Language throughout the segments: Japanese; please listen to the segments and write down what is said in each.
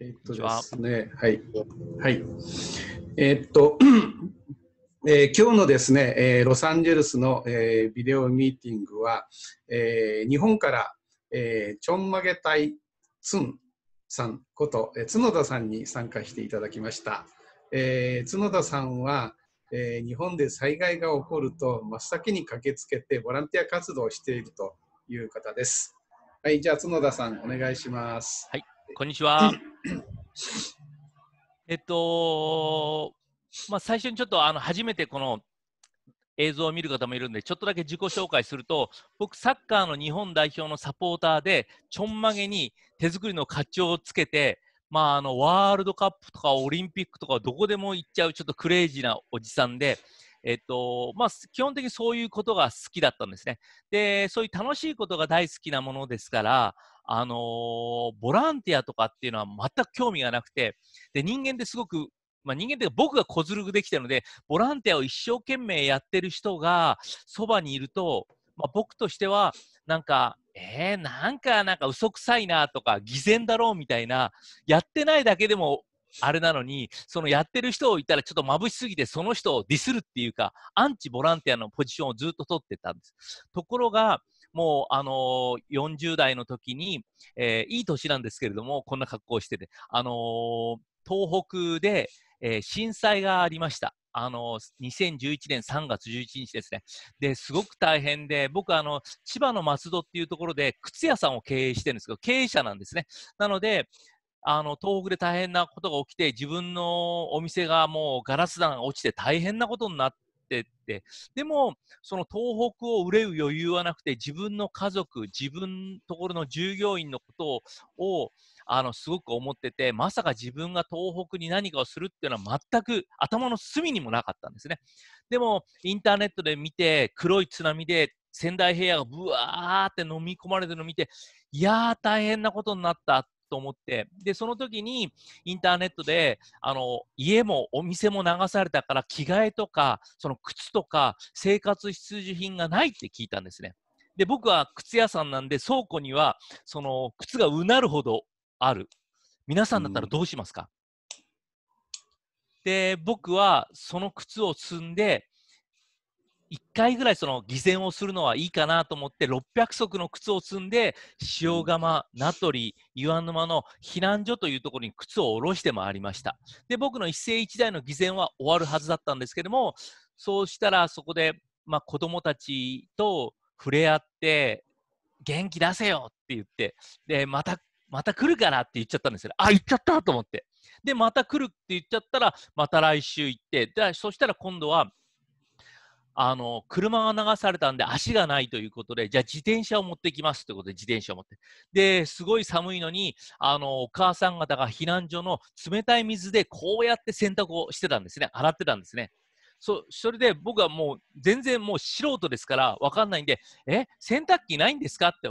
えっとですね、はい。はい。えー、っと、えー、今日のですね、えー、ロサンゼルスの、えー、ビデオミーティングは、えー、日本から、えー、ちょんまげ隊つんさんこと、えー、角田さんに参加していただきました。えー、角田さんは、えー、日本で災害が起こると真っ先に駆けつけてボランティア活動をしているという方です。はい、じゃあ角田さんお願いします。はいこんにちは。えっと、まあ、最初にちょっとあの初めてこの映像を見る方もいるんで、ちょっとだけ自己紹介すると、僕、サッカーの日本代表のサポーターで、ちょんまげに手作りの課長をつけて、まあ、あのワールドカップとかオリンピックとかどこでも行っちゃうちょっとクレイジーなおじさんで、えっと、まあ、基本的にそういうことが好きだったんですね。で、そういう楽しいことが大好きなものですから、あのー、ボランティアとかっていうのは全く興味がなくて、で、人間ってすごく、まあ、人間って僕が小ずるくできてるので、ボランティアを一生懸命やってる人がそばにいると、まあ、僕としては、なんか、えー、なんか、なんか嘘くさいなとか、偽善だろうみたいな、やってないだけでもあれなのに、そのやってる人をいたらちょっと眩しすぎて、その人をディスるっていうか、アンチボランティアのポジションをずっと取ってたんです。ところが、もう、あのー、40代の時に、えー、いい年なんですけれども、こんな格好をしてて、あのー、東北で、えー、震災がありました。あの2011年3月11日ですね。ですごく大変で、僕あの、千葉の松戸っていうところで靴屋さんを経営してるんですけど、経営者なんですね。なので、あの東北で大変なことが起きて自分のお店がもうガラス弾が落ちて大変なことになってってでもその東北を憂う余裕はなくて自分の家族自分ところの従業員のことをあのすごく思っててまさか自分が東北に何かをするっていうのは全く頭の隅にもなかったんですねでもインターネットで見て黒い津波で仙台平野がぶわーって飲み込まれてるのを見ていやー大変なことになったと思って、で、その時にインターネットで、あの、家もお店も流されたから着替えとか、その靴とか生活必需品がないって聞いたんですね。で、僕は靴屋さんなんで倉庫には、その靴がうなるほどある。皆さんだったらどうしますか、うん、で、僕はその靴を積んで、1回ぐらいその偽善をするのはいいかなと思って600足の靴を積んで塩釜、名取、岩沼の避難所というところに靴を下ろして回りましたで僕の一世一代の偽善は終わるはずだったんですけどもそうしたらそこで、まあ、子どもたちと触れ合って元気出せよって言ってでまたまた来るからって言っちゃったんですよ。あ、行っちゃったと思って。で、また来るって言っちゃったら、また来週行って、でそしたら今度はあの、車が流されたんで足がないということで、じゃあ自転車を持ってきますということで自転車を持って。で、すごい寒いのに、あの、お母さん方が避難所の冷たい水でこうやって洗濯をしてたんですね。洗ってたんですね。そそれで僕はもう全然もう素人ですから分かんないんで、え、洗濯機ないんですかって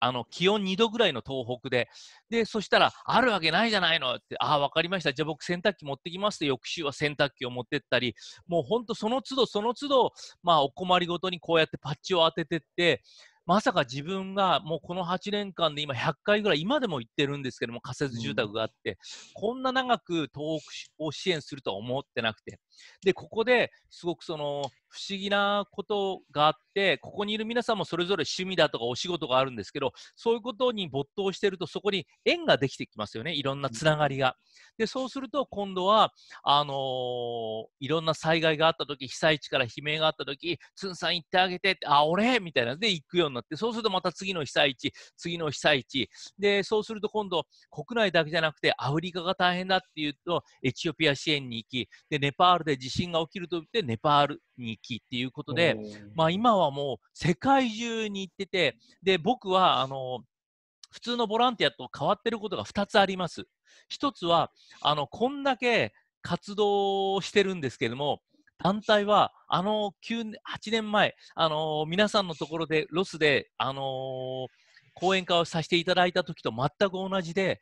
あの気温2度ぐらいの東北で、でそしたら、あるわけないじゃないのって、ああ、分かりました、じゃあ僕、洗濯機持ってきますって、翌週は洗濯機を持ってったり、もう本当、その都度その都度、まあ、お困りごとにこうやってパッチを当ててって、まさか自分がもうこの8年間で今100回ぐらい今でも行ってるんですけども仮設住宅があって、こんな長く東北を支援するとは思ってなくてでここですごくその不思議なことがあって、ここにいる皆さんもそれぞれ趣味だとかお仕事があるんですけど、そういうことに没頭してると、そこに縁ができてきますよね、いろんなつながりが。で、そうすると、今度は、あのー、いろんな災害があったとき、被災地から悲鳴があったとき、つんさん行ってあげて、あ、俺みたいなで行くようになって、そうするとまた次の被災地、次の被災地。で、そうすると今度、国内だけじゃなくて、アフリカが大変だっていうと、エチオピア支援に行き、で、ネパールで地震が起きるといって、ネパールに行き、キっていうことで、まあ、今はもう世界中に行ってて、で僕はあの普通のボランティアと変わってることが2つあります。1つはあのこんだけ活動してるんですけども、団体は、あの9、8年前、あのー、皆さんのところで、ロスで、あのー、講演会をさせていただいた時と全く同じで、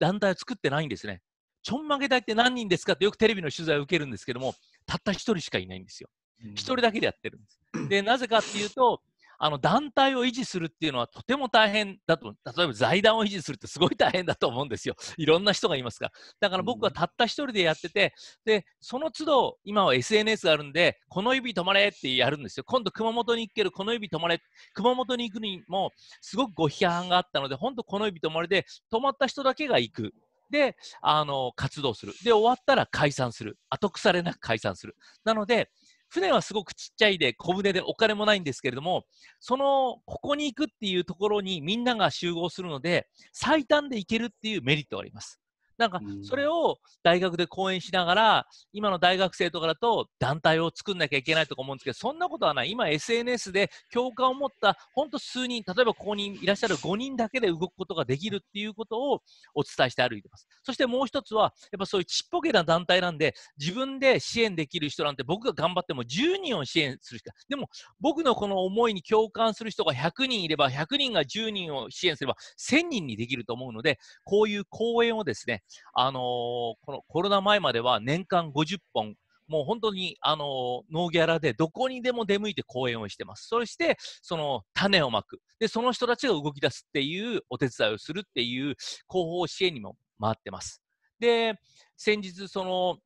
団体を作ってないんですね。ちょんまげ隊って何人ですかってよくテレビの取材を受けるんですけども、たった1人しかいないんですよ。一人だけでやってるんです。で、なぜかっていうと、あの団体を維持するっていうのはとても大変だと、例えば財団を維持するってすごい大変だと思うんですよ。いろんな人がいますから。だから僕はたった1人でやってて、で、その都度、今は SNS があるんで、この指止まれってやるんですよ。今度熊本に行けるこの指止まれ。熊本に行くにも、すごくご批判があったので、本当この指止まれで、止まった人だけが行く。で、あの、活動する。で、終わったら解散する。後腐れなく解散する。なので、船はすごくちっちゃいで小舟でお金もないんですけれども、その、ここに行くっていうところにみんなが集合するので、最短で行けるっていうメリットがあります。なんかそれを大学で講演しながら今の大学生とかだと団体を作んなきゃいけないとか思うんですけどそんなことはない今 SNS で共感を持ったほんと数人例えばここにいらっしゃる5人だけで動くことができるっていうことをお伝えして歩いてますそしてもう一つはやっぱそういうちっぽけな団体なんで自分で支援できる人なんて僕が頑張っても10人を支援するしかでも僕のこの思いに共感する人が100人いれば100人が10人を支援すれば1000人にできると思うのでこういう講演をですねあのー、このコロナ前までは年間50本、もう本当に、あのノーギャラでどこにでも出向いて講演をしてます。そして、その種をまく。で、その人たちが動き出すっていうお手伝いをするっていう広報支援にも回ってます。で、先日、その、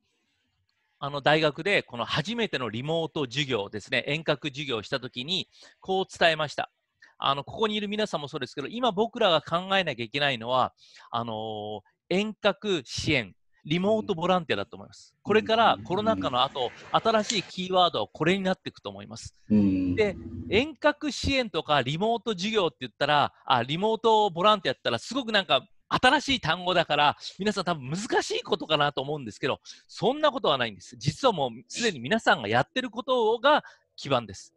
あの大学でこの初めてのリモート授業ですね、遠隔授業をしたときに、こう伝えました。あの、ここにいる皆さんもそうですけど、今僕らが考えなきゃいけないのは、あのー遠隔支援、リモートボランティアだと思います。これからコロナ禍の後、新しいキーワードはこれになっていくと思います。で、遠隔支援とかリモート授業って言ったら、あ、リモートボランティアってったら、すごくなんか新しい単語だから、皆さん多分難しいことかなと思うんですけど、そんなことはないんです。実はもうすでに皆さんがやってることが基盤です。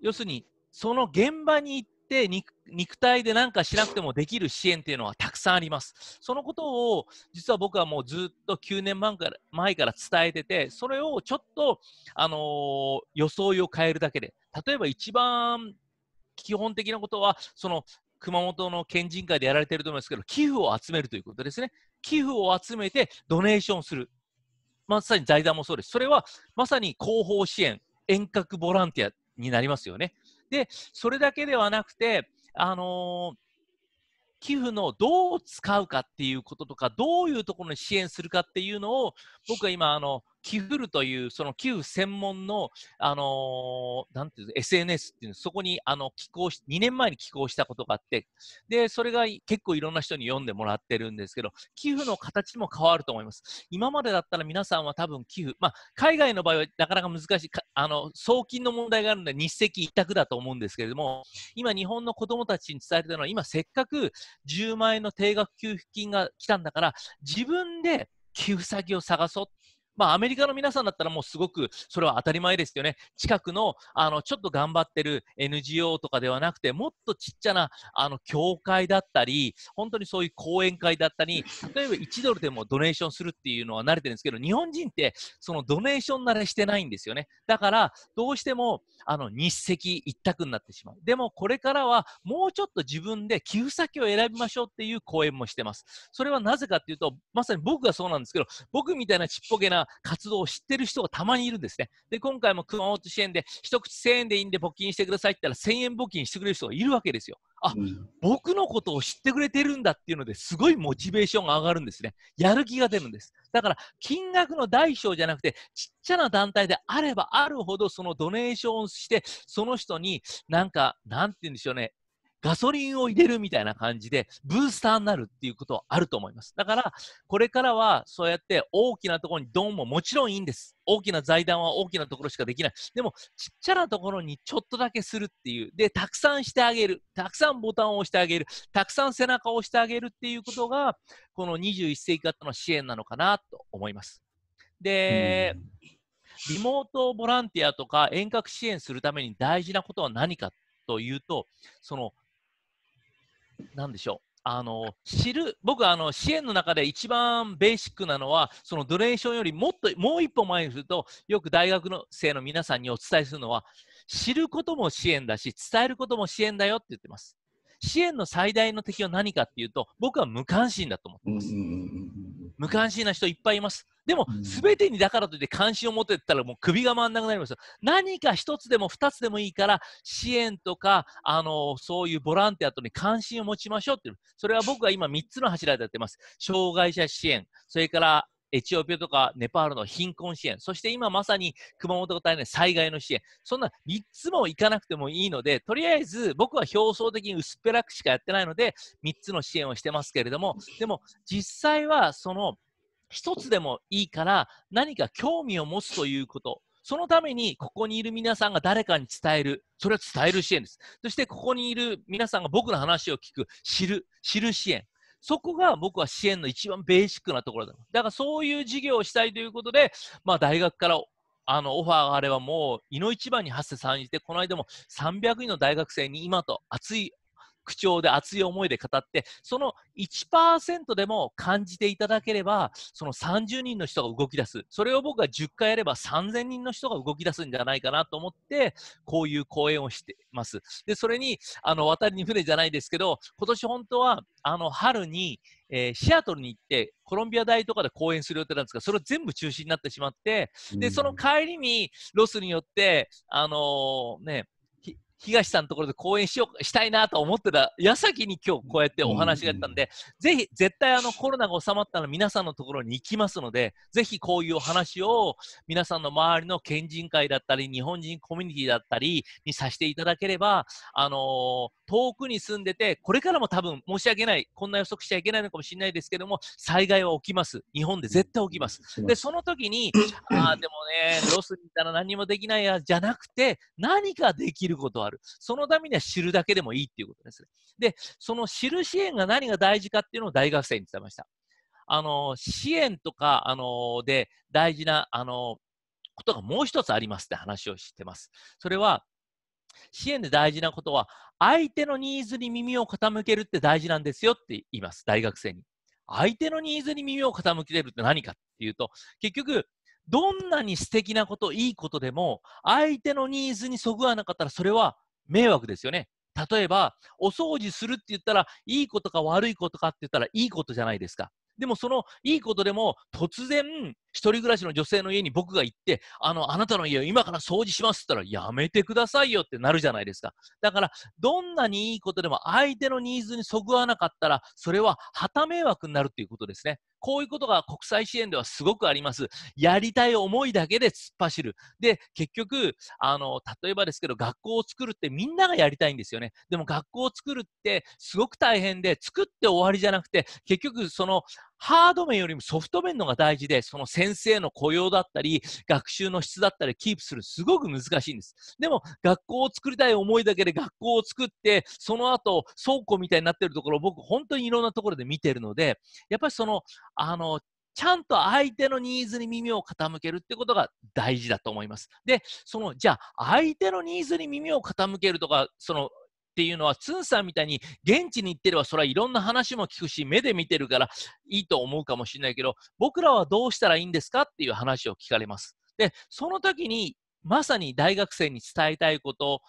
要するに、その現場に行っって肉体で何かしなくてもできる支援っていうのはたくさんあります。そのことを実は僕はもうずっと9年前から前から伝えてて、それをちょっと、あのー、装いを変えるだけで、例えば一番基本的なことは、その熊本の県人会でやられてると思いますけど、寄付を集めるということですね。寄付を集めてドネーションする。まさに財団もそうです。それはまさに後方支援、遠隔ボランティアになりますよね。で、それだけではなくて、あのー寄付のどう使うかっていうこととか、どういうところに支援するかっていうのを、僕は今、あの、寄付るというその寄付専門の、あのー、なんていう SNS っていうそこにあの寄稿し2年前に寄稿したことがあってでそれが結構いろんな人に読んでもらってるんですけど寄付の形も変わると思います今までだったら皆さんは多分寄付、まあ、海外の場合はなかなか難しいあの送金の問題があるので日赤一択だと思うんですけれども今日本の子どもたちに伝えてたのは今せっかく10万円の定額給付金が来たんだから自分で寄付先を探そうまあ、アメリカの皆さんだったらもうすごくそれは当たり前ですよね。近くの、あの、ちょっと頑張ってる NGO とかではなくて、もっとちっちゃな、あの、教会だったり、本当にそういう講演会だったり、例えば1ドルでもドネーションするっていうのは慣れてるんですけど、日本人ってそのドネーション慣れしてないんですよね。だから、どうしても、あの、日赤一択になってしまう。でも、これからはもうちょっと自分で寄付先を選びましょうっていう講演もしてます。それはなぜかっていうと、まさに僕がそうなんですけど、僕みたいなちっぽけな活動を知ってる人がたまにいるんですね。で、今回も熊本支援で、一口1000円でいいんで募金してくださいって言ったら、1000円募金してくれる人がいるわけですよ。あ、うん、僕のことを知ってくれてるんだっていうのですごいモチベーションが上がるんですね。やる気が出るんです。だから、金額の大小じゃなくて、ちっちゃな団体であればあるほど、そのドネーションして、その人になんか、なんて言うんでしょうね、ガソリンを入れるみたいな感じで、ブースターになるっていうことはあると思います。だから、これからはそうやって大きなところにドンももちろんいいんです。大きな財団は大きなところしかできない。でも、ちっちゃなところにちょっとだけするっていう。で、たくさんしてあげる。たくさんボタンを押してあげる。たくさん背中を押してあげるっていうことが、この21世紀型の支援なのかなと思います。で、リモートボランティアとか遠隔支援するために大事なことは何かというと、そのなんでしょう。あの知る僕あの支援の中で一番ベーシックなのはそのドネーションよりもっともう一歩前にするとよく大学の生の皆さんにお伝えするのは知ることも支援だし伝えることも支援だよって言ってます支援の最大の敵は何かっていうと僕は無関心だと思ってます。うんうんうん無関心な人いっぱいいます。でも、すべてにだからといって関心を持ってったらもう首が回んなくなりますよ。何か一つでも二つでもいいから、支援とか、あの、そういうボランティアとに関心を持ちましょうっていう。それは僕が今三つの柱でやってます。障害者支援、それからエチオピアとかネパールの貧困支援、そして今まさに熊本大変災害の支援、そんな3つもいかなくてもいいので、とりあえず僕は表層的に薄っぺらくしかやってないので、3つの支援をしてますけれども、でも実際はその1つでもいいから、何か興味を持つということ、そのためにここにいる皆さんが誰かに伝える、それは伝える支援です。そしてここにいる皆さんが僕の話を聞く、知る、知る支援。そこが僕は支援の一番ベーシックなところだ。だからそういう事業をしたいということで、まあ、大学からあのオファーがあればもう、いの一番に発生さんじて、この間も300人の大学生に今と熱い口調で熱い思いで語って、その1%でも感じていただければ、その30人の人が動き出す。それを僕が10回やれば3000人の人が動き出すんじゃないかなと思って、こういう講演をしてます。で、それに、あの、渡りに船じゃないですけど、今年本当は、あの、春に、えー、シアトルに行って、コロンビア大とかで講演する予定なんですが、それ全部中止になってしまって、で、その帰りにロスによって、あのー、ね、東さんのところで講演しようしたいなと思ってた矢先に今日こうやってお話があったんで、ぜひ絶対あのコロナが収まったら皆さんのところに行きますのでぜひこういうお話を皆さんの周りの県人会だったり日本人コミュニティだったりにさせていただければ、あのー、遠くに住んでてこれからも多分申し訳ないこんな予測しちゃいけないのかもしれないですけども災害は起きます日本で絶対起きます。でその時にあでもねロスにいたら何もできないやじゃなくて何かできることはある。そのためには知るだけでもいいっていうことですね。で、その知る支援が何が大事かっていうのを大学生に伝えました。あの、支援とか、あの、で大事な、あの、ことがもう一つありますって話をしてます。それは、支援で大事なことは、相手のニーズに耳を傾けるって大事なんですよって言います、大学生に。相手のニーズに耳を傾けるって何かっていうと、結局、どんなに素敵なこと、いいことでも、相手のニーズにそぐわなかったら、それは迷惑ですよね。例えば、お掃除するって言ったら、いいことか悪いことかって言ったら、いいことじゃないですか。でもそのいいことでも突然一人暮らしの女性の家に僕が行ってあのあなたの家を今から掃除しますって言ったらやめてくださいよってなるじゃないですかだからどんなにいいことでも相手のニーズにそぐわなかったらそれは旗迷惑になるっていうことですねこういうことが国際支援ではすごくあります。やりたい思いだけで突っ走る。で、結局、あの、例えばですけど、学校を作るってみんながやりたいんですよね。でも学校を作るってすごく大変で、作って終わりじゃなくて、結局、その、ハード面よりもソフト面のが大事で、その先生の雇用だったり、学習の質だったり、キープする、すごく難しいんです。でも、学校を作りたい思いだけで学校を作って、その後、倉庫みたいになってるところを僕、本当にいろんなところで見てるので、やっぱりその、あの、ちゃんと相手のニーズに耳を傾けるってことが大事だと思います。で、その、じゃあ、相手のニーズに耳を傾けるとか、その、っていうのは、ツンさんみたいに現地に行ってれば、それはいろんな話も聞くし、目で見てるからいいと思うかもしれないけど、僕らはどうしたらいいんですかっていう話を聞かれます。で、その時に、まさに大学生に伝えたいこと、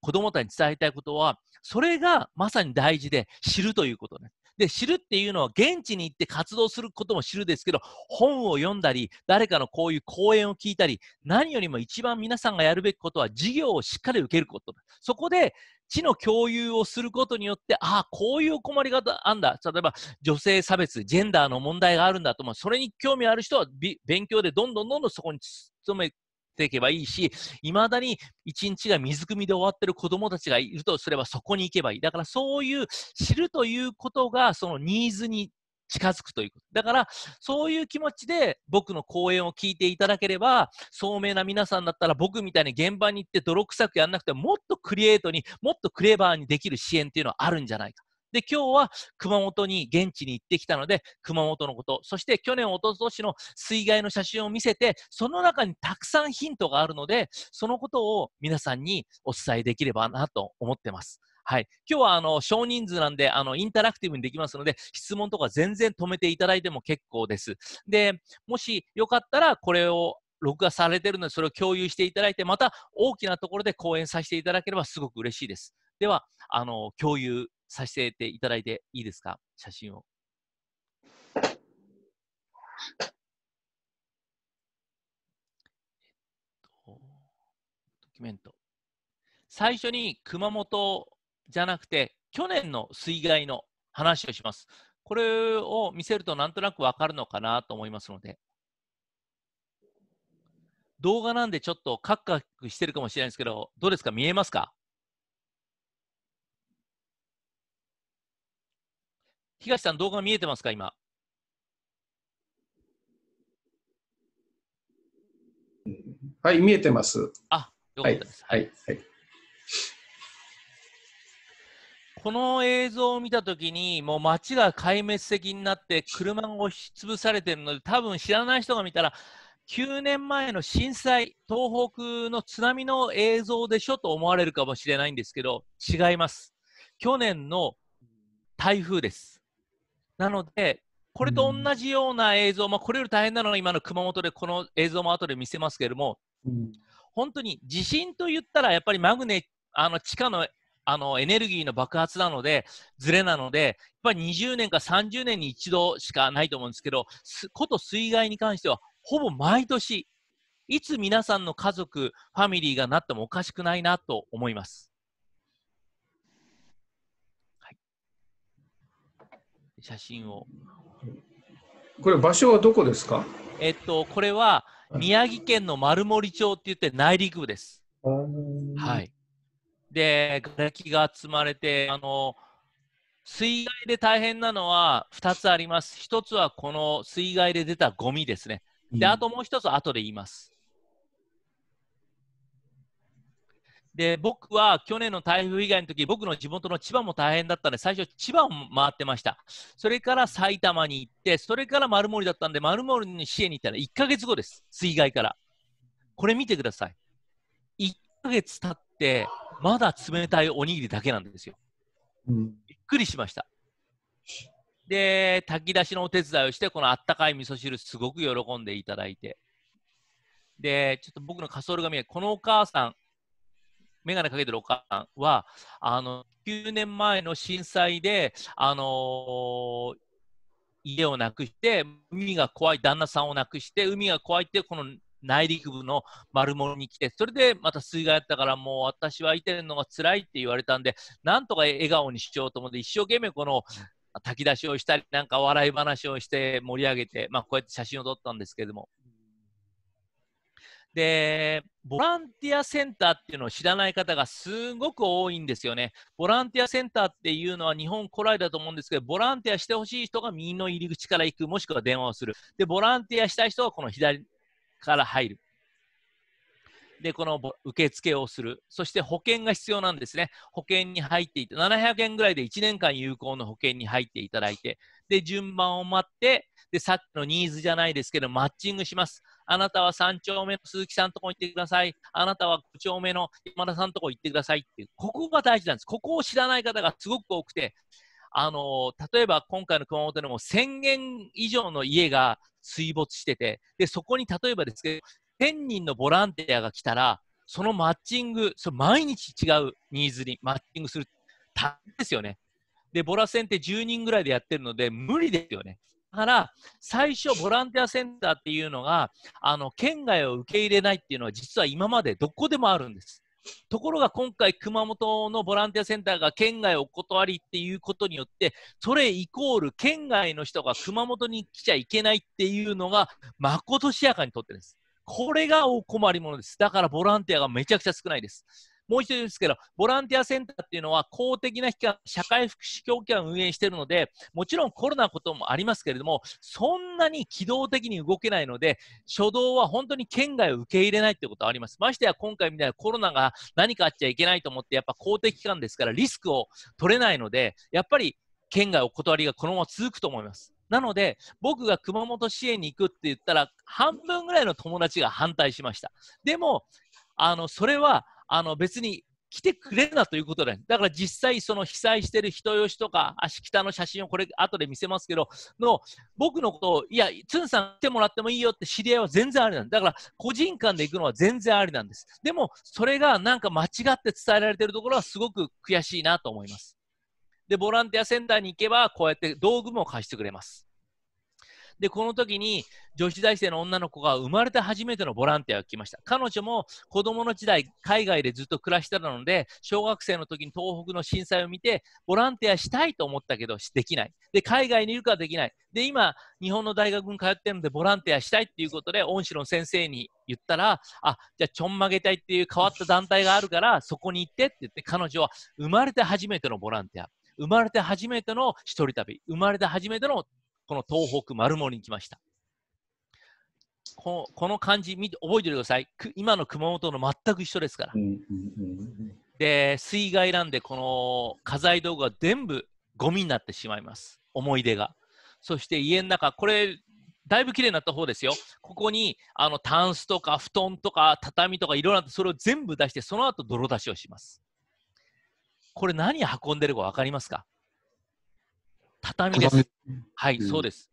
子供たちに伝えたいことは、それがまさに大事で、知るということね。で、知るっていうのは現地に行って活動することも知るですけど、本を読んだり、誰かのこういう講演を聞いたり、何よりも一番皆さんがやるべきことは授業をしっかり受けること。そこで知の共有をすることによって、ああ、こういう困り方あんだ。例えば、女性差別、ジェンダーの問題があるんだと思う。それに興味ある人は、勉強でどんどんどんどんそこに努めていけばいいし、いまだに一日が水汲みで終わってる子供たちがいるとすれば、そこに行けばいい。だからそういう知るということが、そのニーズに近づくということ。だから、そういう気持ちで僕の講演を聞いていただければ、聡明な皆さんだったら僕みたいに現場に行って泥臭くやんなくても、もっとクリエイトに、もっとクレバーにできる支援っていうのはあるんじゃないか。で、今日は熊本に現地に行ってきたので、熊本のこと、そして去年、おととしの水害の写真を見せて、その中にたくさんヒントがあるので、そのことを皆さんにお伝えできればなと思ってます。はい。今日は、あの、少人数なんで、あの、インタラクティブにできますので、質問とか全然止めていただいても結構です。で、もしよかったら、これを録画されてるので、それを共有していただいて、また大きなところで講演させていただければすごく嬉しいです。では、あの、共有させていただいていいですか写真を。最初に熊本じゃなくて、去年の水害の話をします。これを見せるとなんとなくわかるのかなと思いますので。動画なんでちょっとカクカクしてるかもしれないですけど、どうですか見えますか東さん、動画見えてますか今。はい、見えてます。あ、よかったです。はい、はい、はいこの映像を見たときに、もう街が壊滅的になって、車が押し潰されてるので、多分知らない人が見たら、9年前の震災、東北の津波の映像でしょと思われるかもしれないんですけど、違います。去年の台風です。なので、これと同じような映像、まあ、これより大変なのは今の熊本で、この映像も後で見せますけれども、本当に地震と言ったら、やっぱりマグネあの地下のあのエネルギーの爆発なので、ずれなので、やっぱり20年か30年に一度しかないと思うんですけど、こと水害に関しては、ほぼ毎年、いつ皆さんの家族、ファミリーがなってもおかしくないなと思います。はい、写真を。これ、場所はどこですかえっと、これは宮城県の丸森町って言って内陸部です。はい。で、瓦礫が積まれて、あの、水害で大変なのは2つあります。1つはこの水害で出たゴミですね。で、あともう1つ後で言います。で、僕は去年の台風以外の時、僕の地元の千葉も大変だったので、最初千葉を回ってました。それから埼玉に行って、それから丸森だったんで、丸森に支援に行ったら1ヶ月後です。水害から。これ見てください。1ヶ月経って、まだ冷たいおにぎりだけなんですよ。うん、びっくりしました。で、炊き出しのお手伝いをして、このあったかい味噌汁、すごく喜んでいただいて。で、ちょっと僕のカソールが見えこのお母さん、眼鏡かけてるお母さんは、あの、9年前の震災で、あのー、家をなくして、海が怖い旦那さんをなくして、海が怖いって、この内陸部の丸森に来て、それでまた水害あったから、もう私はいてるのが辛いって言われたんで、なんとか笑顔にしようと思って、一生懸命この炊き出しをしたり、なんか笑い話をして盛り上げて、まあ、こうやって写真を撮ったんですけれども。で、ボランティアセンターっていうのを知らない方がすごく多いんですよね。ボランティアセンターっていうのは日本古来だと思うんですけど、ボランティアしてほしい人が右の入り口から行く、もしくは電話をする。で、ボランティアしたい人はこの左から入る。で、この受付をする。そして保険が必要なんですね。保険に入っていて、700円ぐらいで1年間有効の保険に入っていただいて、で、順番を待って、で、さっきのニーズじゃないですけど、マッチングします。あなたは3丁目の鈴木さんのとこ行ってください。あなたは5丁目の山田さんのとこ行ってくださいっていう、ここが大事なんです。ここを知らない方がすごく多くて、あの例えば今回の熊本でも1000軒以上の家が水没してて、でそこに例えばですけど、1000人のボランティアが来たら、そのマッチング、そ毎日違うニーズにマッチングする、大変ですよね。で、ボラ戦って10人ぐらいでやってるので、無理ですよね。だから、最初、ボランティアセンターっていうのが、あの県外を受け入れないっていうのは、実は今までどこでもあるんです。ところが今回、熊本のボランティアセンターが県外お断りっていうことによって、それイコール県外の人が熊本に来ちゃいけないっていうのが、まことしやかにとってです。これがお困りものです。だからボランティアがめちゃくちゃ少ないです。もう一度ですけど、ボランティアセンターっていうのは公的な機関、社会福祉協議会を運営しているので、もちろんコロナこともありますけれども、そんなに機動的に動けないので、初動は本当に県外を受け入れないってことはあります。ましてや今回みたいなコロナが何かあっちゃいけないと思って、やっぱ公的機関ですからリスクを取れないので、やっぱり県外お断りがこのまま続くと思います。なので、僕が熊本支援に行くって言ったら、半分ぐらいの友達が反対しました。でも、あのそれはあの別に来てくれなということで、だから実際、その被災してる人吉とか、足北の写真をこれ、後で見せますけど、の僕のことを、いや、つんさん来てもらってもいいよって知り合いは全然ありなんだから、個人間で行くのは全然ありなんです。でも、それがなんか間違って伝えられてるところは、すごく悔しいなと思います。で、ボランティアセンターに行けば、こうやって道具も貸してくれます。で、この時に女子大生の女の子が生まれて初めてのボランティアが来ました。彼女も子供の時代、海外でずっと暮らしてたので、小学生の時に東北の震災を見て、ボランティアしたいと思ったけど、できない。で、海外にいるからできない。で、今、日本の大学に通ってるので、ボランティアしたいっていうことで、恩師の先生に言ったら、あ、じゃあ、ちょんまげ隊っていう変わった団体があるから、そこに行ってって言って、彼女は生まれて初めてのボランティア。生まれて初めての一人旅、生まれて初めてのこの東北丸森に来ました。このこの漢字見て覚えておいてください。今の熊本の全く一緒ですから。で、水害なんで、この家財道具が全部ゴミになってしまいます。思い出が。そして家の中、これ、だいぶ綺麗になった方ですよ。ここに、あの、タンスとか、布団とか、畳とか、いろいろなって、それを全部出して、その後、泥出しをします。これ何運んでるか分かりますか畳です。はい、うん、そうです。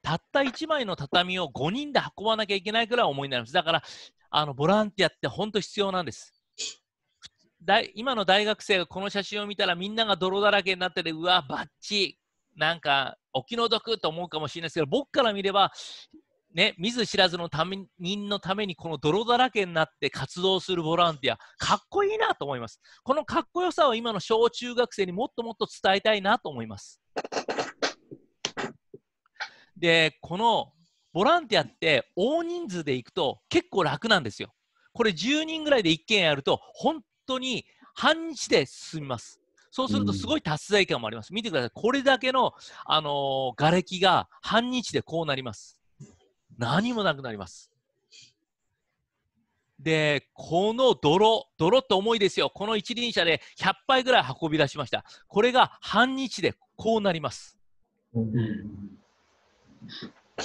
たった1枚の畳を5人で運ばなきゃいけないくらい思いになります。だから、あのボランティアって本当必要なんです。だ今の大学生がこの写真を見たらみんなが泥だらけになっててうわバッチなんかお気の毒と思うかもしれないですけど僕から見ればね、見ず知らずのため人のためにこの泥だらけになって活動するボランティアかっこいいなと思いますこのかっこよさを今の小中学生にもっともっと伝えたいなと思いますで、このボランティアって大人数で行くと結構楽なんですよ。これ10人ぐらいで1件やると本当に半日で進みます。そうするとすごい達成感もあります。見てください。これだけの、あのー、瓦礫が半日でこうなります。何もなくなります。で、この泥、泥って重いですよ。この一輪車で100杯ぐらい運び出しました。これが半日でこうなります。た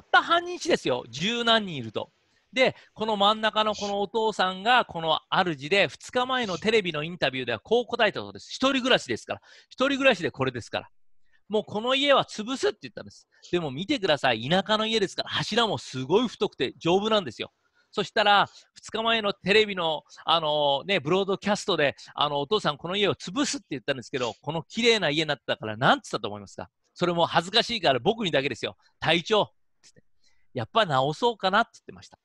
った半日ですよ、十何人いると。で、この真ん中のこのお父さんが、この主で、2日前のテレビのインタビューではこう答えたそうです。1人暮らしですから。1人暮らしでこれですから。もうこの家は潰すって言ったんです。でも見てください。田舎の家ですから、柱もすごい太くて丈夫なんですよ。そしたら、2日前のテレビの、あのね、ブロードキャストで、あの、お父さんこの家を潰すって言ったんですけど、この綺麗な家になったから、なんつったと思いますかそれも恥ずかしいから僕にだけですよ。体調。やっぱ治そうかなって言ってました。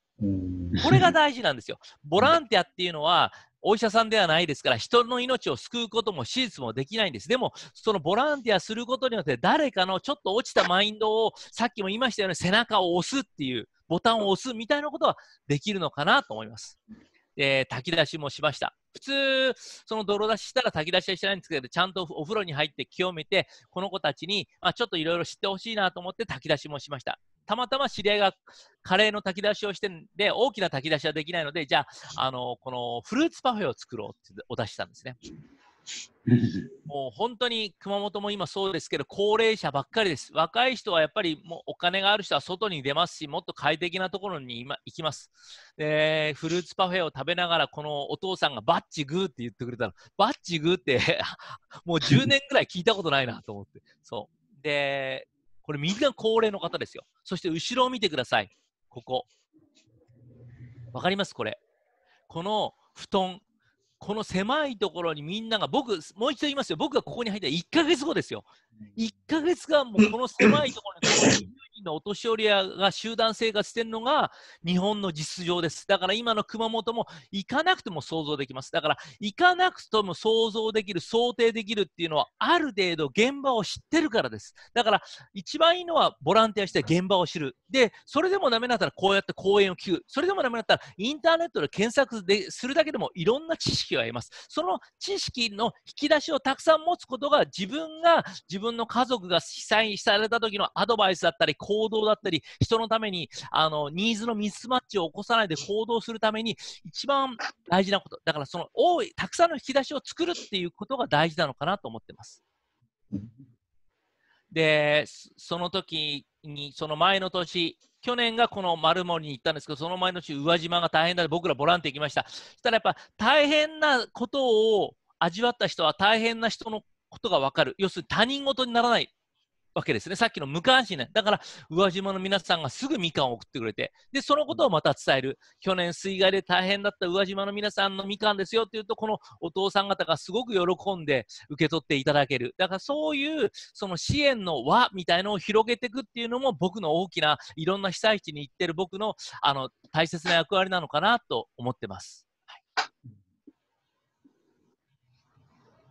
これが大事なんですよ。ボランティアっていうのは、お医者さんではないですから、人の命を救うことも手術もできないんです。でも、そのボランティアすることによって、誰かのちょっと落ちたマインドを、さっきも言いましたように、背中を押すっていう、ボタンを押すみたいなことはできるのかなと思います。えー、炊き出しもしました。普通、その泥出ししたら炊き出しはしてないんですけど、ちゃんとお風呂に入って清めて、この子たちに、まあ、ちょっといろいろ知ってほしいなと思って炊き出しもしました。たまたま知り合いがカレーの炊き出しをしてんで、大きな炊き出しはできないので、じゃあ、あのこのフルーツパフェを作ろうってお出ししたんですね。もう本当に熊本も今そうですけど、高齢者ばっかりです。若い人はやっぱりもうお金がある人は外に出ますし、もっと快適なところに今行きます。で、フルーツパフェを食べながら、このお父さんがバッチグーって言ってくれたら、バッチグーって もう10年ぐらい聞いたことないなと思って。そう。で、これみんな高齢の方ですよ。そして後ろを見てください。ここ。わかりますこれ。この布団、この狭いところにみんなが、僕、もう一度言いますよ、僕がここに入ったら1ヶ月後ですよ。1ヶ月間この狭いところにのお年寄りが集団生活してるのが日本の実情です。だから今の熊本も行かなくても想像できます。だから行かなくとも想像できる、想定できるっていうのはある程度現場を知ってるからです。だから一番いいのはボランティアして現場を知る。で、それでもダメだったらこうやって講演を聞く。それでもダメだったらインターネットで検索でするだけでもいろんな知識を得ます。その知識の引き出しをたくさん持つことが自分が自分の家族が被災された時のアドバイスだったり、行動だったり、人のために、あの、ニーズのミスマッチを起こさないで行動するために、一番大事なこと、だからその多い、たくさんの引き出しを作るっていうことが大事なのかなと思ってます。で、その時に、その前の年、去年がこの丸森に行ったんですけど、その前の年、宇和島が大変だで、僕らボランティア行きました。そしたらやっぱ大変なことを味わった人は大変な人のことが分かる。要するに他人事にならない。わけですね。さっきの無関心ね。だから、宇和島の皆さんがすぐみかんを送ってくれて、で、そのことをまた伝える。去年水害で大変だった宇和島の皆さんのみかんですよっていうと、このお父さん方がすごく喜んで受け取っていただける。だからそういう、その支援の輪みたいのを広げていくっていうのも、僕の大きな、いろんな被災地に行ってる僕の、あの、大切な役割なのかなと思ってます。はい、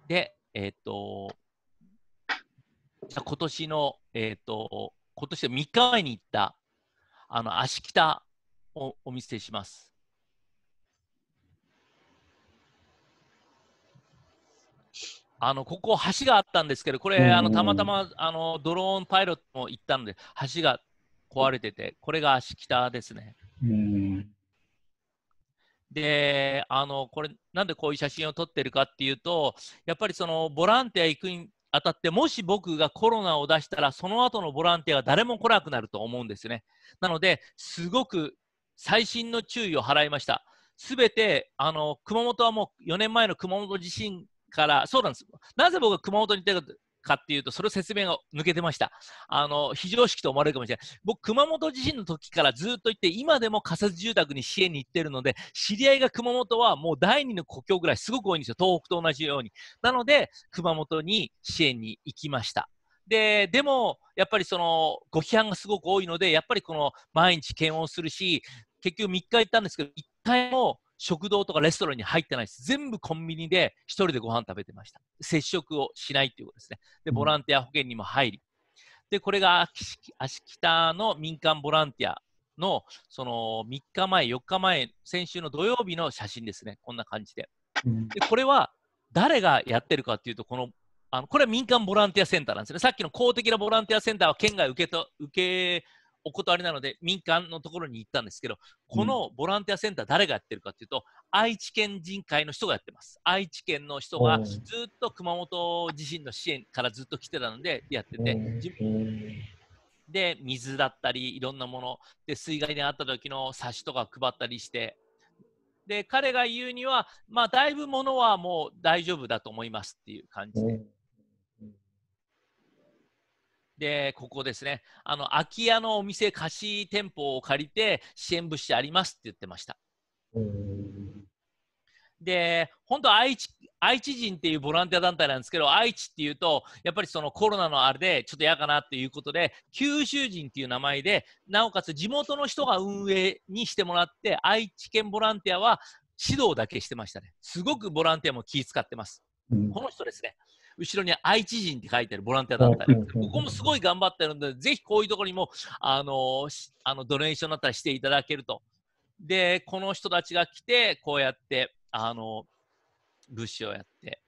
で、えー、っと、今年の、えっ、ー、と、今年の3日前に行った、あの、足北をお見せします。あのここ、橋があったんですけど、これ、あのたまたまあのドローンパイロットも行ったので、橋が壊れてて、これが足北ですね。で、あのこれ、なんでこういう写真を撮ってるかっていうと、やっぱりそのボランティア行くにあたって、もし僕がコロナを出したら、その後のボランティアは誰も来なくなると思うんですね。なので、すごく細心の注意を払いました。すべて、あの、熊本はもう4年前の熊本地震から、そうなんです。なぜ僕が熊本に行ったかかっていうと、それ説明が抜けてました。あの、非常識と思われるかもしれない。僕、熊本地震の時からずっと行って、今でも仮設住宅に支援に行ってるので、知り合いが熊本はもう第二の故郷ぐらいすごく多いんですよ。東北と同じように。なので、熊本に支援に行きました。で、でも、やっぱりその、ご批判がすごく多いので、やっぱりこの、毎日検温するし、結局3日行ったんですけど、1回も、食堂とかレストランに入ってないです。全部コンビニで1人でご飯食べてました。接触をしないっていうことですね。で、ボランティア保険にも入り。で、これが足北の民間ボランティアのその3日前、4日前、先週の土曜日の写真ですね。こんな感じで。で、これは誰がやってるかっていうと、このあのこれは民間ボランティアセンターなんですね。さっきの公的なボランティアセンターは県外受けと受けお断りなので民間のところに行ったんですけど、このボランティアセンター誰がやってるかというと、愛知県人会の人がやってます。愛知県の人がずっと熊本地震の支援からずっと来てたのでやってて、で、水だったりいろんなもので水害にあった時の冊子とか配ったりして、で、彼が言うには、まあ、だいぶものはもう大丈夫だと思いますっていう感じで。で、ここですね、あの空き家のお店、貸し店舗を借りて支援物資ありますって言ってました。で、本当愛知、愛知人っていうボランティア団体なんですけど、愛知っていうと、やっぱりそのコロナのあれでちょっと嫌かなっていうことで、九州人っていう名前で、なおかつ地元の人が運営にしてもらって、愛知県ボランティアは指導だけしてましたね。すごくボランティアも気使ってます。この人ですね。後ろに愛知人って書いてあるボランティアだったり、ここもすごい頑張ってるんで、ぜひこういうところにも、あのあのドネーションだったらしていただけると。で、この人たちが来て、こうやって、あの物資をやって。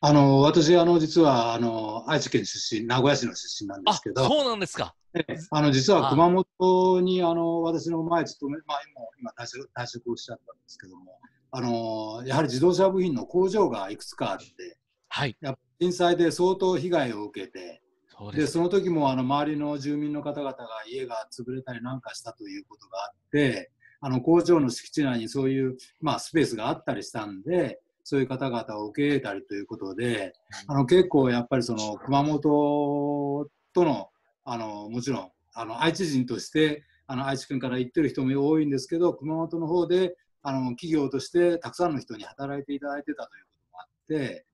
あの私あの、実はあの愛知県出身、名古屋市の出身なんですけど、そうなんですか、えあの実は熊本にあの私の前勤め、まあ、今今退職、退職をしちゃったんですけども、あのやはり自動車部品の工場がいくつかあって、はい、震災で相当被害を受けて、そで、ね、その時もあの周りの住民の方々が家が潰れたりなんかしたということがあって、あの工場の敷地内にそういう、まあ、スペースがあったりしたんで、そういう方々を受け入れたりということで、あの結構やっぱりその熊本との、あのもちろんあの愛知人として、あの愛知県から行ってる人も多いんですけど、熊本の方であの企業としてたくさんの人に働いていただいてたということもあって、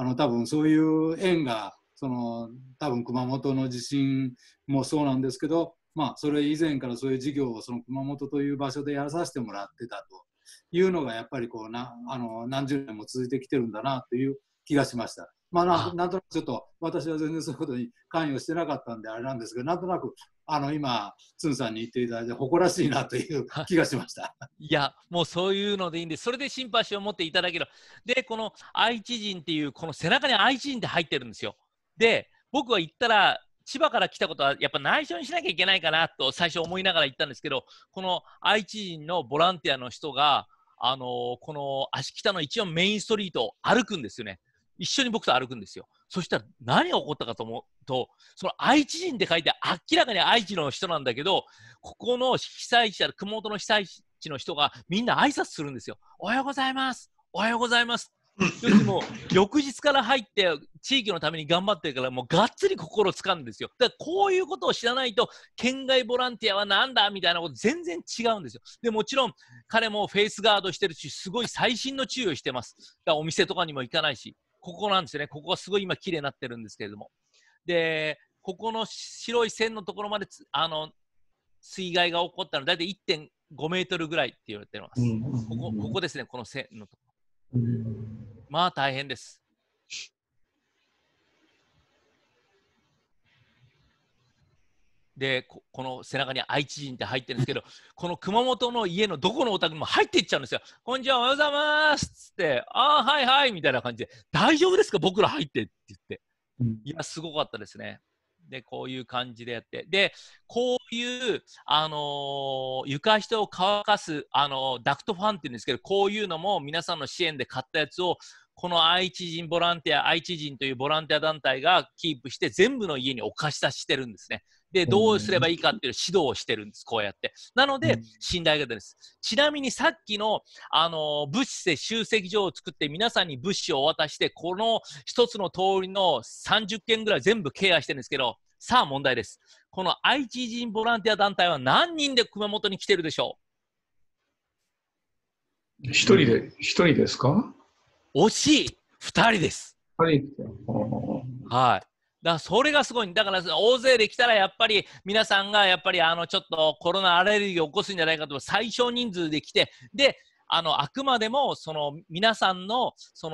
あの多分そういう縁がその多分熊本の地震もそうなんですけど、まあ、それ以前からそういう事業をその熊本という場所でやらさせてもらってたというのがやっぱりこうなあの何十年も続いてきてるんだなという気がしました。まあ、なんとなくちょっと私は全然そういうことに関与してなかったんであれなんですけどなんとなくあの今、つんさんに言っていただいて、誇らしいなという気がしました いや、もうそういうのでいいんでそれでシンパシーを持っていただける、で、この愛知人っていう、この背中に愛知人って入ってるんですよ。で、僕は行ったら、千葉から来たことはやっぱ内緒にしなきゃいけないかなと最初思いながら行ったんですけど、この愛知人のボランティアの人が、あのー、この芦北の一応メインストリートを歩くんですよね。一緒に僕と歩くんですよ。そしたら何が起こったかと思と、その愛知人って書いて、明らかに愛知の人なんだけど、ここの被災地、熊本の被災地の人がみんな挨拶するんですよ。おはようございます。おはようございます。よりも 翌日から入って地域のために頑張ってるからもうがっつり心をつかんですよだからこういうことを知らないと県外ボランティアはなんだみたいなこと全然違うんですよでもちろん彼もフェイスガードしてるしすごい細心の注意をしてますだからお店とかにも行かないしここなんですよねここがすごい今綺麗になってるんですけれどもで、ここの白い線のところまであの水害が起こったの大体1.5メートルぐらいって言われてます。ここここですね、この線のところ。まあ大変です。でこ、この背中に愛知人って入ってるんですけど、この熊本の家のどこのお宅も入っていっちゃうんですよ。こんにちは、おはようございますっつって、ああ、はいはいみたいな感じで、大丈夫ですか、僕ら入ってって言って。いや、すごかったですね。で、こういう感じでやって。で、こういう、あのー、床下を乾かす、あのー、ダクトファンっていうんですけど、こういうのも皆さんの支援で買ったやつを、この愛知人ボランティア、愛知人というボランティア団体がキープして、全部の家にお貸し出してるんですね。で、どうすればいいかっていう指導をしてるんです、こうやって。なので、信頼型です。ちなみにさっきの、あの、物資で集積所を作って、皆さんに物資を渡して、この一つの通りの30件ぐらい全部ケアしてるんですけど、さあ問題です。この愛知人ボランティア団体は何人で熊本に来てるでしょう一人で、一人ですか惜しい二人です。はい。はい。だからそれがすごい、だから大勢で来たらやっぱり皆さんがやっぱりあのちょっとコロナアレルギーを起こすんじゃないかと最小人数で来て、で、あのあくまでもその皆さんのそ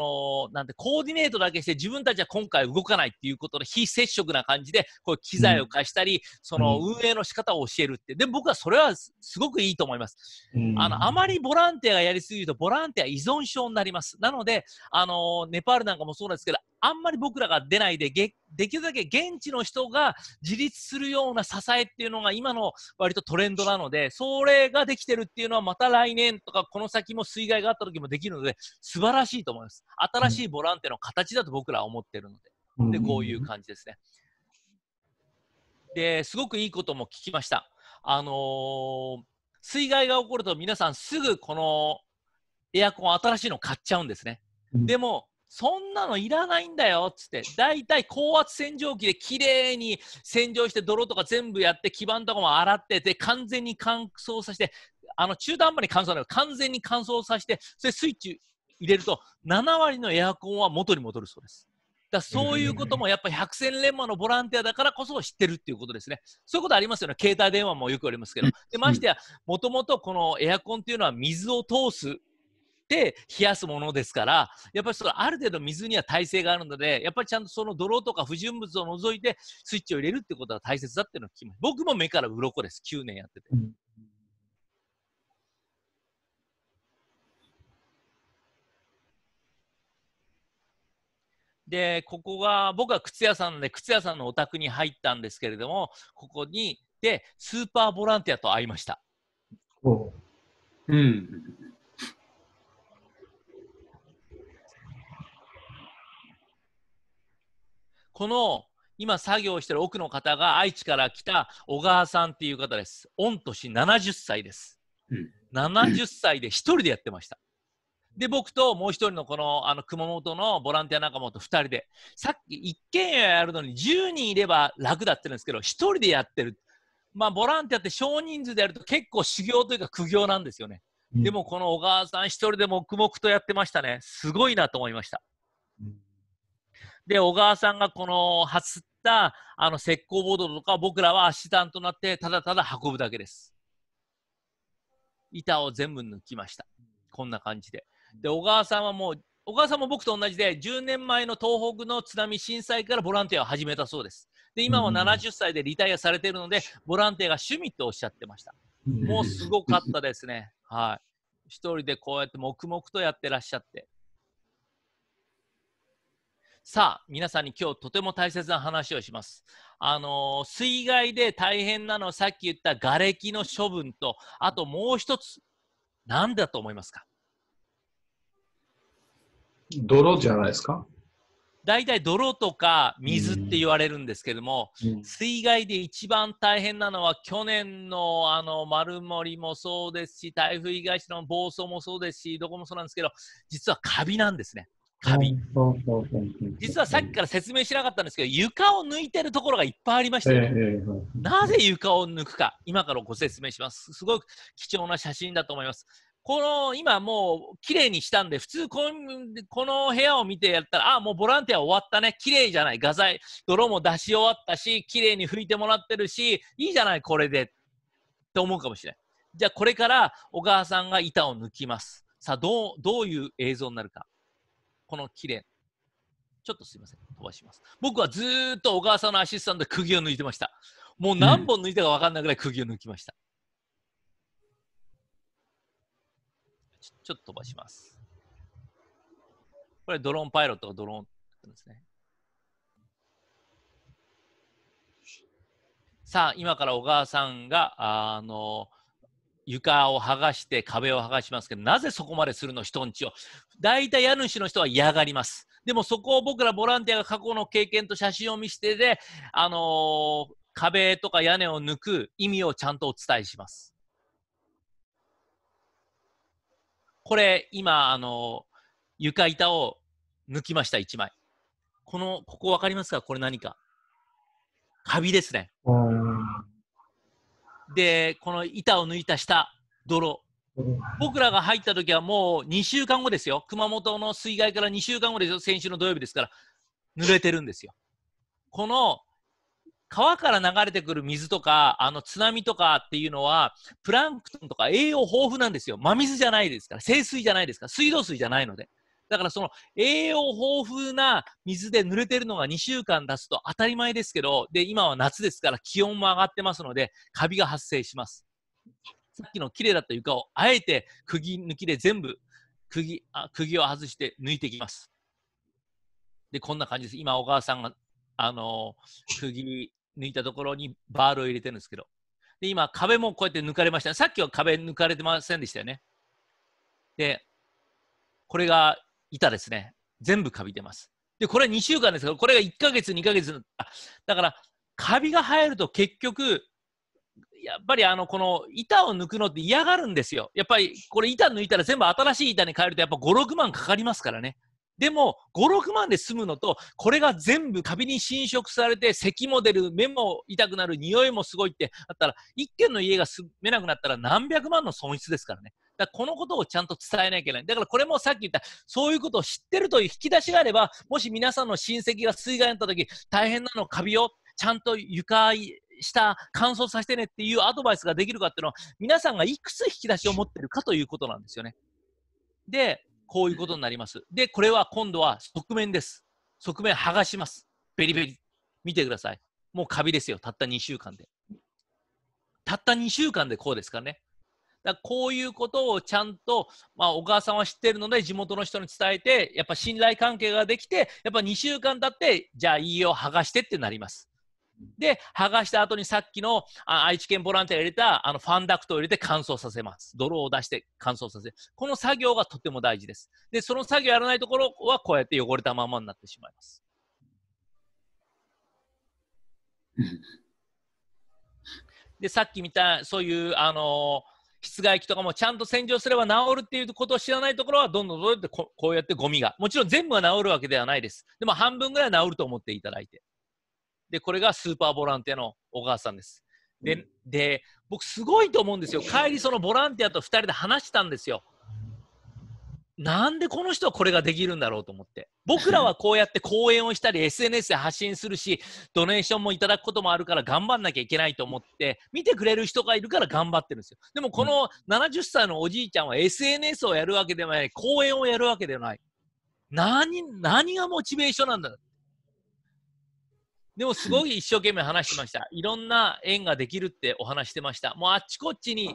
のなんてコーディネートだけして自分たちは今回動かないっていうことで非接触な感じでこう機材を貸したり、その運営の仕方を教えるってで僕はそれはすごくいいと思います、あのあまりボランティアがやりすぎるとボランティア依存症になりますなのであのネパールなんかもそうなんですけどあんまり僕らが出ないで、できるだけ現地の人が自立するような支えっていうのが今の割とトレンドなので、それができてるっていうのはまた来年とかこの先も水害があった時もできるので、素晴らしいと思います。新しいボランティアの形だと僕らは思ってるので。で、こういう感じですね。で、すごくいいことも聞きました。あのー、水害が起こると皆さんすぐこのエアコン新しいの買っちゃうんですね。でも、そんなのいらないんだよっつって大体高圧洗浄機できれいに洗浄して泥とか全部やって基板とかも洗ってで完全に乾燥させてあの中途半端に乾燥なの完全に乾燥させてそれスイッチ入れると7割のエアコンは元に戻るそうです。だそういうこともやっぱ百戦錬磨のボランティアだからこそ知ってるっていうことですね。そういうことありますよね。携帯電話もよくありますけど。でましてや、もともとこのエアコンっていうのは水を通すって冷やすものですから、やっぱりそのある程度水には耐性があるので、やっぱりちゃんとその泥とか不純物を除いてスイッチを入れるってことは大切だっていうのを聞きました。僕も目から鱗です。9年やってて。で、ここが、僕は靴屋さんで、靴屋さんのお宅に入ったんですけれども、ここに、で、スーパーボランティアと会いました。ううん。この今作業してる奥の方が愛知から来た小川さんっていう方です。御年70歳です。うん、70歳で1人でやってました。で、僕ともう1人のこのあの熊本のボランティア仲間と2人で、さっき一軒家やるのに10人いれば楽だってるんですけど、1人でやってる。まあ、ボランティアって少人数でやると結構修行というか苦行なんですよね。うん、でもこの小川さん1人で黙々とやってましたね。すごいなと思いました。で、小川さんがこの走ったあの石膏ボードとか、僕らはアシスタンなって、ただただ運ぶだけです。板を全部抜きました。こんな感じで。で、小川さんはもう、小川さんも僕と同じで、10年前の東北の津波震災からボランティアを始めたそうです。で、今も70歳でリタイアされているので、ボランティアが趣味とおっしゃってました。もうすごかったですね。はい。一人でこうやって黙々とやってらっしゃって。さあ、皆さんに今日とても大切な話をします。あの水害で大変なのはさっき言った瓦礫の処分と、あともう一つ、何だと思いますか泥じゃないですか大体泥とか水って言われるんですけども、うん、水害で一番大変なのは去年のあの丸森もそうですし台風者の暴走もそうですしどこもそうなんですけど実はカビなんですね。実はさっきから説明しなかったんですけど、床を抜いてるところがいっぱいありましたよ、ね、なぜ床を抜くか、今からご説明します。すごく貴重な写真だと思います。この今もう綺麗にしたんで、普通この部屋を見てやったら、ああ、もうボランティア終わったね、綺麗じゃない、画材、泥も出し終わったし、綺麗に拭いてもらってるし、いいじゃない、これでって思うかもしれない。じゃあ、これからお母さんが板を抜きます。さあどう、どういう映像になるか。この綺麗ちょっとすみません、飛ばします。僕はずっと小川さんのアシスタントで釘を抜いてました。もう何本抜いたか分かんないぐらい釘を抜きました。うん、ちょちょっと飛ばします。これドローンパイロットがドローンですね。さあ、今から小川さんが、あの床を剥がして壁を剥がしますけど、なぜそこまでするの人んちを。大体家主の人は嫌がります。でもそこを僕らボランティアが過去の経験と写真を見せてで、あのー、壁とか屋根を抜く意味をちゃんとお伝えします。これ、今、あのー、床板を抜きました、1枚。この、ここ分かりますかこれ何か。カビですね。うんで、この板を抜いた下、泥。僕らが入った時はもう2週間後ですよ。熊本の水害から2週間後ですよ。先週の土曜日ですから、濡れてるんですよ。この川から流れてくる水とか、あの津波とかっていうのは、プランクトンとか栄養豊富なんですよ。真水じゃないですから、清水じゃないですから、水道水じゃないので。だからその栄養豊富な水で濡れてるのが2週間経つと当たり前ですけど、で、今は夏ですから気温も上がってますので、カビが発生します。さっきの綺麗だった床をあえて釘抜きで全部釘あ釘を外して抜いていきます。で、こんな感じです。今、小川さんが、あのー、釘抜いたところにバールを入れてるんですけど。で、今、壁もこうやって抜かれました、ね。さっきは壁抜かれてませんでしたよね。で、これが板ですね、全部カビてます。で、これ2週間ですから、これが1ヶ月、2ヶ月、だから、カビが生えると結局、やっぱりあのこの板を抜くのって嫌がるんですよ。やっぱりこれ板抜いたら全部新しい板に変えるとやっぱ5、6万かかりますからね。でも、5、6万で済むのと、これが全部カビに侵食されて、咳も出る、目も痛くなる、匂いもすごいってあったら、1軒の家が住めなくなったら何百万の損失ですからね。だからこのことをちゃんと伝えなきゃいけない。だからこれもさっき言った、そういうことを知ってるという引き出しがあれば、もし皆さんの親戚が水害になった時、大変なのカビをちゃんと床下乾燥させてねっていうアドバイスができるかっていうのは、皆さんがいくつ引き出しを持ってるかということなんですよね。で、こういうことになります。で、これは今度は側面です。側面剥がします。ベリベリ。見てください。もうカビですよ。たった2週間で。たった2週間でこうですかね。だこういうことをちゃんと、まあ、お母さんは知ってるので地元の人に伝えてやっぱ信頼関係ができてやっぱ2週間経ってじゃあいいよ剥がしてってなりますで、剥がした後にさっきのあ愛知県ボランティアが入れたあのファンダクトを入れて乾燥させます。泥を出して乾燥させる。この作業がとても大事です。で、その作業やらないところはこうやって汚れたままになってしまいます。で、さっき見た、そういう、あのー室外機とかもちゃんと洗浄すれば治るっていうことを知らないところはどんどんどうやってこうやってゴミがもちろん全部は治るわけではないですでも半分ぐらいは治ると思っていただいてで、これがスーパーボランティアのお母さんです。で、うん、で僕、すごいと思うんですよ。帰り、そのボランティアと2人で話したんですよ。なんでこの人はこれができるんだろうと思って。僕らはこうやって講演をしたり、SNS で発信するし、ドネーションもいただくこともあるから頑張んなきゃいけないと思って、見てくれる人がいるから頑張ってるんですよ。でもこの70歳のおじいちゃんは SNS をやるわけでもない、講演をやるわけでもない。何、何がモチベーションなんだでもすごい一生懸命話してました。いろんな縁ができるってお話してました。もうあっちこっちに、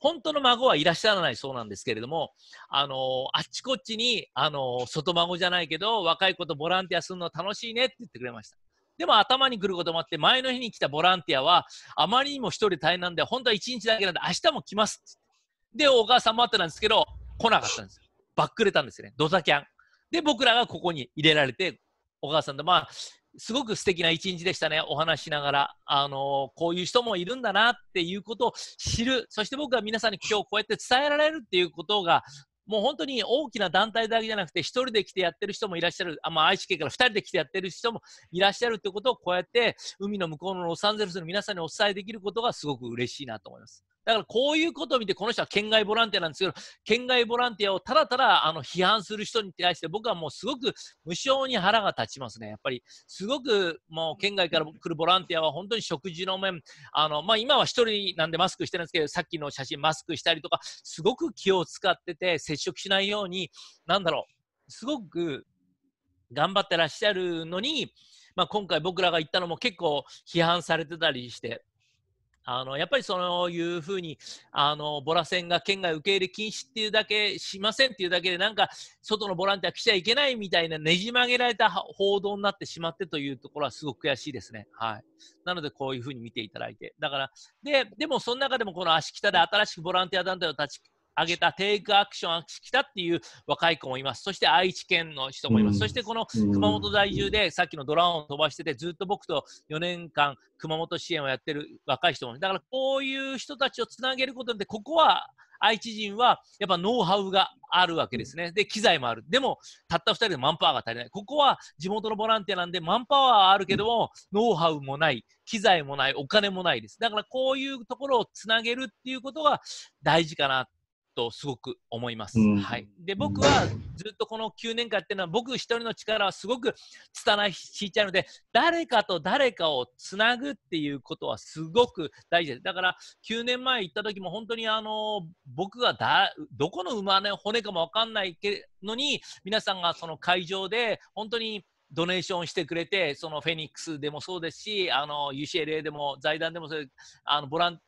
本当の孫はいらっしゃらないそうなんですけれども、あのー、あっちこっちに、あのー、外孫じゃないけど、若い子とボランティアするの楽しいねって言ってくれました。でも頭に来ることもあって、前の日に来たボランティアは、あまりにも1人大変なんで、本当は1日だけなんで、明日も来ますって。で、お母さん待ってたんですけど、来なかったんですよ。バックれたんですよね。ドザキャン。で、僕らがここに入れられて、お母さんと、まあ、すごく素敵な一日でしたね、お話しながら、あのこういう人もいるんだなっていうことを知る、そして僕は皆さんに今日こうやって伝えられるっていうことが、もう本当に大きな団体だけじゃなくて、1人で来てやってる人もいらっしゃる、あまあ、愛知県から2人で来てやってる人もいらっしゃるってことを、こうやって海の向こうのロサンゼルスの皆さんにお伝えできることがすごく嬉しいなと思います。だからこういうことを見て、この人は県外ボランティアなんですけど、県外ボランティアをただただあの批判する人に対して、僕はもうすごく無性に腹が立ちますね。やっぱり、すごくもう県外から来るボランティアは本当に食事の面、あの、まあ、今は一人なんでマスクしてるんですけど、さっきの写真マスクしたりとか、すごく気を使ってて、接触しないように、なんだろう、すごく頑張ってらっしゃるのに、まあ、今回僕らが行ったのも結構批判されてたりして、あのやっぱりそういうふうにあのボラ船が県外受け入れ禁止っていうだけしませんっていうだけでなんか外のボランティア来ちゃいけないみたいなねじ曲げられた報道になってしまってというところはすごく悔しいですね。はい、なのでこういうふうに見ていただいてだからででもその中でもこの足北で新しくボランティア団体を立ち上げたテイクアクションしたっていう若い子もいます。そして愛知県の人もいます。うん、そしてこの熊本在住で、さっきのドラゴンを飛ばしてて、ずっと僕と4年間熊本支援をやってる若い人もだからこういう人たちをつなげることで、ここは愛知人はやっぱノウハウがあるわけですね。で、機材もある。でも、たった2人でマンパワーが足りない。ここは地元のボランティアなんで、マンパワーはあるけども、ノウハウもない、機材もない、お金もないです。だからこういうところをつなげるっていうことが大事かな。とすごく思います。うん、はい、で僕はずっとこの9年間っていうのは僕一人の力はすごく拙い引いちゃうので誰かと誰かをつなぐっていうことはすごく大事です。だから9年前行った時も本当にあの僕がだどこの馬の骨かも分かんないけのに皆さんがその会場で本当にドネーションしてくれて、そのフェニックスでもそうですし、あの UCLA でも財団でもそうあのボラン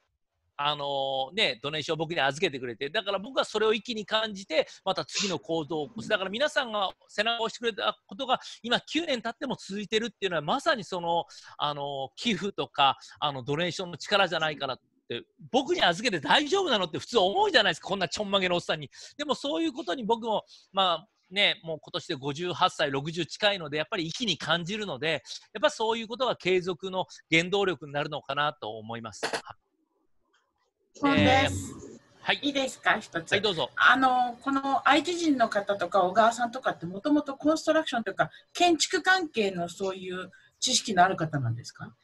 あのね、ドネーションを僕に預けてくれて、だから僕はそれを一気に感じて、また次の行動を起こす。だから皆さんが背中を押してくれたことが、今9年経っても続いてるっていうのは、まさにその、あの、寄付とか、あの、ドネーションの力じゃないかな。って、僕に預けて大丈夫なのって普通思うじゃないですかこんなちょんまげのおっさんにでもそういうことに僕もまあねもう今年で58歳60近いのでやっぱり息に感じるのでやっぱそういうことが継続の原動力になるのかなと思います。えー、はい、いいですか、一つ。はい、どうぞ。あの、この愛知人の方とか、小川さんとかって、もともとコンストラクションというか、建築関係のそういう知識のある方なんですか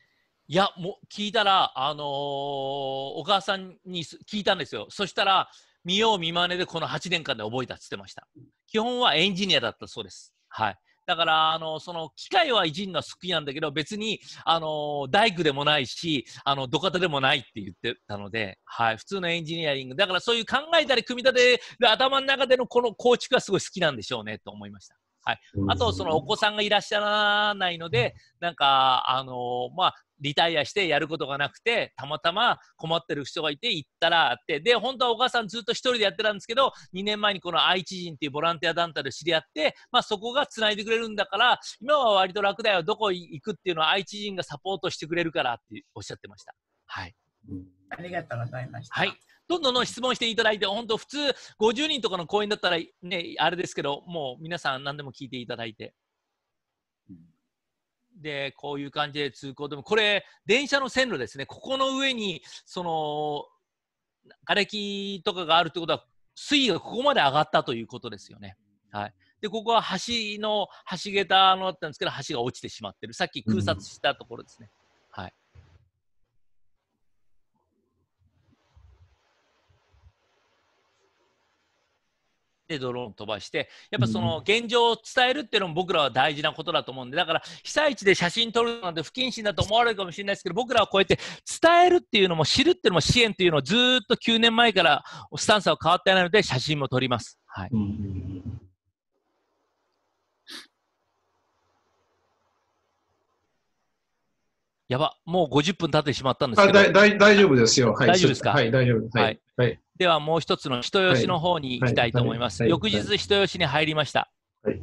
いや、もう聞いたら、あのー、小川さんに聞いたんですよ。そしたら、見よう見まねでこの8年間で覚えたって言ってました。基本はエンジニアだったそうです。はい。だから、あの、その、機械はいじんのが好きなんだけど、別に、あの、大工でもないし、あの、土方でもないって言ってたので、はい、普通のエンジニアリング。だから、そういう考えたり、組み立て、頭の中でのこの構築はすごい好きなんでしょうね、と思いました。はい、あとそのお子さんがいらっしゃらないので、なんか、あのまあ、リタイアしてやることがなくて、たまたま困ってる人がいて行ったらあって、で、本当はお母さんずっと1人でやってたんですけど、2年前にこの愛知人っていうボランティア団体で知り合って、まあ、そこがつないでくれるんだから、今は割と楽だよ、どこ行くっていうのは愛知人がサポートしてくれるからっておっしゃってました。はい。ありがとうございました。はいどんどんの質問していただいて、本当、普通50人とかの講演だったら、ね、あれですけど、もう皆さん、何でも聞いていただいて。で、こういう感じで通行でもこれ、電車の線路ですね、ここの上に、その、瓦礫とかがあるってことは、水位がここまで上がったということですよね。はい。で、ここは橋の、橋桁のあったんですけど、橋が落ちてしまってる。さっき空撮したところですね。うんでドローン飛ばして、やっぱその現状を伝えるっていうのも僕らは大事なことだと思うんで、だから被災地で写真撮るなんて不謹慎だと思われるかもしれないですけど、僕らはこうやって伝えるっていうのも知るっていうのも支援っていうのをずっと9年前からスタンスは変わってないので、写真も撮ります。はい、うんやば、もう50分経ってしまったんですけど。大丈夫ですよ。はい、大丈夫ですか。はい、大丈夫です。はい。はい、では、もう一つの人吉の方に行きたいと思います。翌日、人吉に入りました。はい。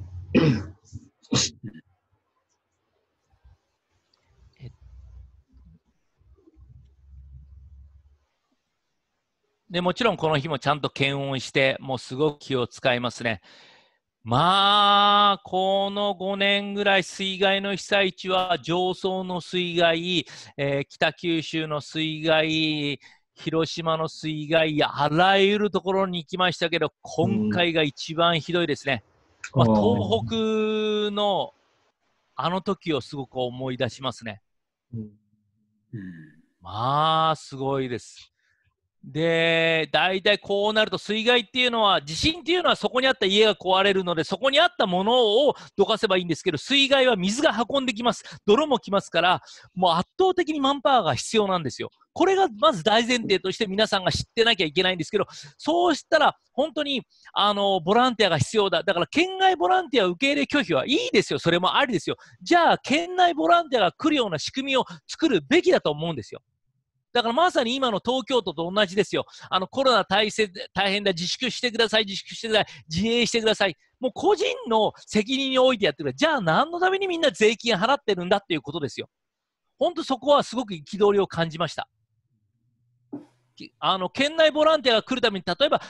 でもちろんこの日もちゃんと検温して、もうすごく気を使いますね。まあ、この5年ぐらい水害の被災地は上層の水害、えー、北九州の水害、広島の水害、あらゆるところに行きましたけど、今回が一番ひどいですね。うん、まあ、東北のあの時をすごく思い出しますね。うん、まあ、すごいです。で、大体こうなると水害っていうのは、地震っていうのはそこにあった家が壊れるので、そこにあったものをどかせばいいんですけど、水害は水が運んできます。泥も来ますから、もう圧倒的にマンパワーが必要なんですよ。これがまず大前提として皆さんが知ってなきゃいけないんですけど、そうしたら本当にあのボランティアが必要だ。だから県外ボランティア受け入れ拒否はいいですよ。それもありですよ。じゃあ県内ボランティアが来るような仕組みを作るべきだと思うんですよ。だからまさに今の東京都と同じですよ。あのコロナ大大変だ、自粛してください、自粛してください、自衛してください。もう個人の責任においてやってくれ。じゃあ何のためにみんな税金払ってるんだっていうことですよ。本当そこはすごく憤りを感じました。あの県内ボランティアが来るために、例えば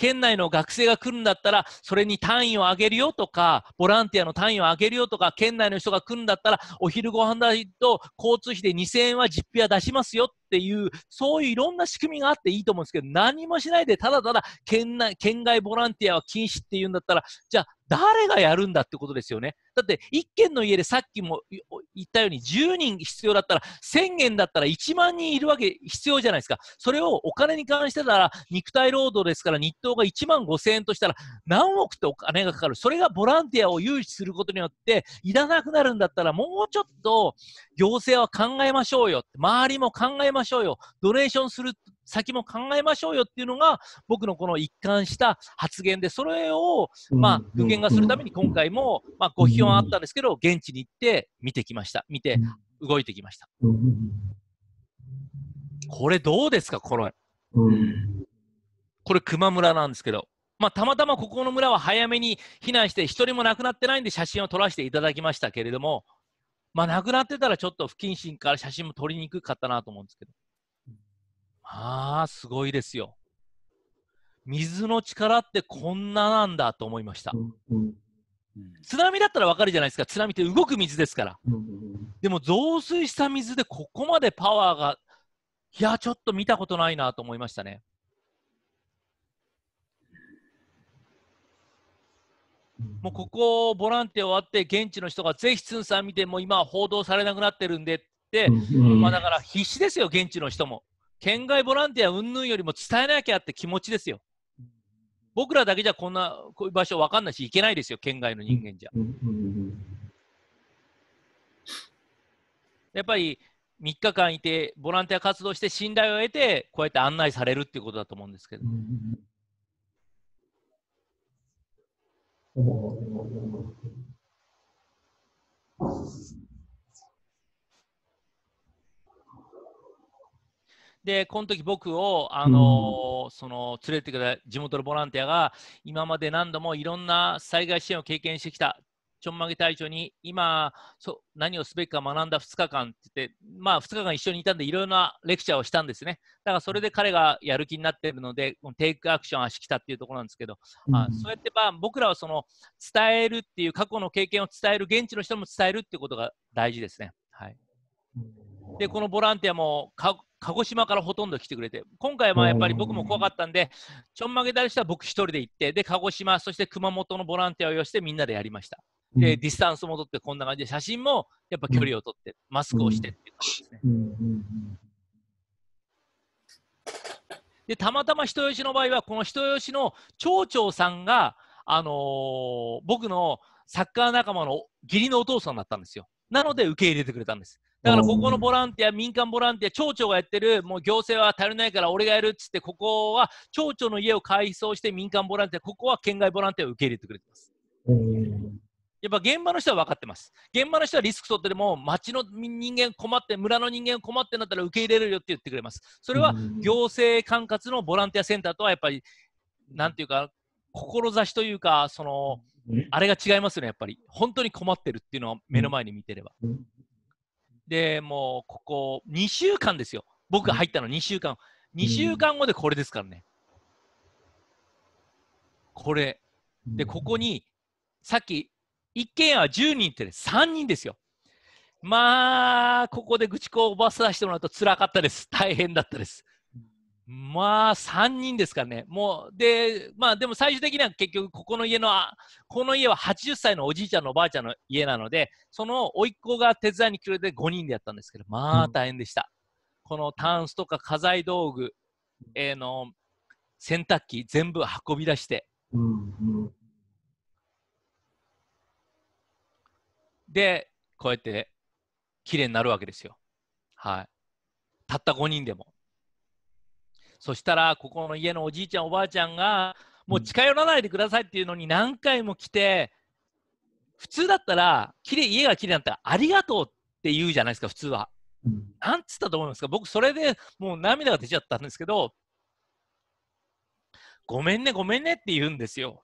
県内の学生が来るんだったら、それに単位を上げるよとか、ボランティアの単位を上げるよとか、県内の人が来るんだったら、お昼ご飯代と交通費で2000円は実費は出しますよっていう、そういういろんな仕組みがあっていいと思うんですけど、何もしないで、ただただ県内、県外ボランティアは禁止っていうんだったら、じゃあ誰がやるんだってことですよね。だって、1軒の家でさっきも言ったように、10人必要だったら、1000件だったら1万人いるわけ、必要じゃないですか。それをお金に関してたら、肉体労働ですから、日当が1万5000円としたら、何億ってお金がかかる。それがボランティアを誘致することによって、いらなくなるんだったら、もうちょっと、行政は考えましょうよ。周りも考えましょうよ。ドネーションするって先も考えましょうよっていうのが、僕のこの一貫した発言で、それを、まあ、具現化するために今回も、まあ、ご批判あったんですけど、現地に行って見てきました。見て、動いてきました。これどうですか、この。これ、球磨村なんですけど。まあ、たまたまここの村は早めに避難して、1人も亡くなってないんで写真を撮らせていただきましたけれども、まあ、亡くなってたらちょっと不謹慎から写真も撮りにくかったなと思うんですけど。ああ、すごいですよ。水の力ってこんななんだと思いました。津波だったらわかるじゃないですか。津波って動く水ですから。でも増水した水でここまでパワーが、いや、ちょっと見たことないなと思いましたね。もうここ、ボランティア終わって、現地の人がぜひ、ツンさん見て、も今は報道されなくなってるんでって、うん、まあ、だから必死ですよ、現地の人も。県外ボランティア云々よりも伝えなきゃって気持ちですよ。僕らだけじゃこんなこういう場所分かんないし、行けないですよ、県外の人間じゃ。やっぱり3日間いて、ボランティア活動して信頼を得て、こうやって案内されるっていうことだと思うんですけど。で、この時僕を、あのー、その連れてくれた地元のボランティアが、今まで何度もいろんな災害支援を経験してきた、ちょんまげ隊長に今そ何をすべきか学んだ2日間って言って、まあ、2日間一緒にいたんでいろいろなレクチャーをしたんですね。だからそれで彼がやる気になっているので、テイクアクション足きたっていうところなんですけど、うん、あそうやってまあ僕らはその伝えるっていう過去の経験を伝える、現地の人も伝えるっていうことが大事ですね。はい、で、このボランティアも鹿児島からほとんど来てくれて、今回はやっぱり僕も怖かったんで、ちょんまげたりしたら僕一人で行って、で、鹿児島、そして熊本のボランティアをしてみんなでやりました。で、ディスタンスも取ってこんな感じで、写真もやっぱ距離を取って、マスクをしてっていう感じですね。で、たまたま人吉の場合は、この人吉の町長さんが、あのー、僕のサッカー仲間の義理のお父さんだったんですよ。なので受け入れてくれたんです。だからここのボランティア、民間ボランティア、町長がやってる、もう行政は足りないから俺がやるっつって、ここは町長の家を改装して民間ボランティア、ここは県外ボランティアを受け入れてくれてます。やっぱ現場の人は分かってます。現場の人はリスク取ってでも、町の人間困って、村の人間困ってなったら受け入れるよって言ってくれます。それは行政管轄のボランティアセンターとはやっぱり、なんていうか、志というか、その、あれが違いますよね、やっぱり。本当に困ってるっていうのは目の前に見てれば。で、もうここ2週間ですよ。僕が入ったの2週間。2週間後でこれですからね。これ。で、ここに、さっき、1軒は10人って3人ですよ。まあ、ここで愚痴をばさせてもらうとつらかったです。大変だったです。まあ、3人ですかね。もう、で、まあ、でも最終的には結局、ここの家の、この家は80歳のおじいちゃんのおばあちゃんの家なので、その甥っ子が手伝いに来るで5人でやったんですけど、まあ、大変でした。うん、このタンスとか家財道具、えー、の、洗濯機全部運び出して。うんうん、で、こうやって、綺麗になるわけですよ。はい。たった5人でも。そしたらここの家のおじいちゃんおばあちゃんがもう近寄らないでくださいっていうのに何回も来て普通だったらきれい家がきれいだったらありがとうって言うじゃないですか普通は。なんつったと思いますか僕それでもう涙が出ちゃったんですけどごめんねごめんねって言うんですよ。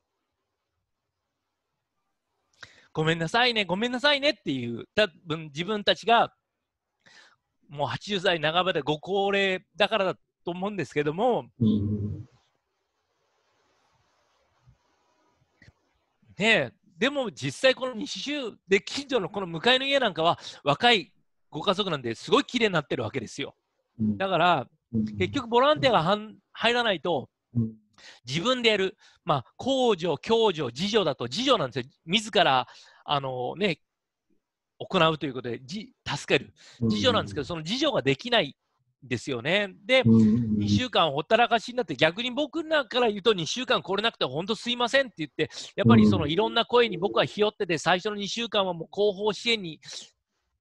ごめんなさいねごめんなさいねっていうたぶん自分たちがもう80歳半ばでご高齢だからだと思うんですけども、うん、ねでも実際この西州で近所のこの向かいの家なんかは若いご家族なんですごい綺麗になってるわけですよ。だから、結局ボランティアが入らないと、自分でやる、まあ、公助、共助、自助だと、自助なんですよ。自ら、あのね、行うということで、じ助ける。自助なんですけど、その自助ができないですよね。で、2週間ほったらかしになって、逆に僕らから言うと、2週間来れなくて、本当すいませんって言って、やっぱりそのいろんな声に僕はひよってて、最初の2週間はもう後方支援に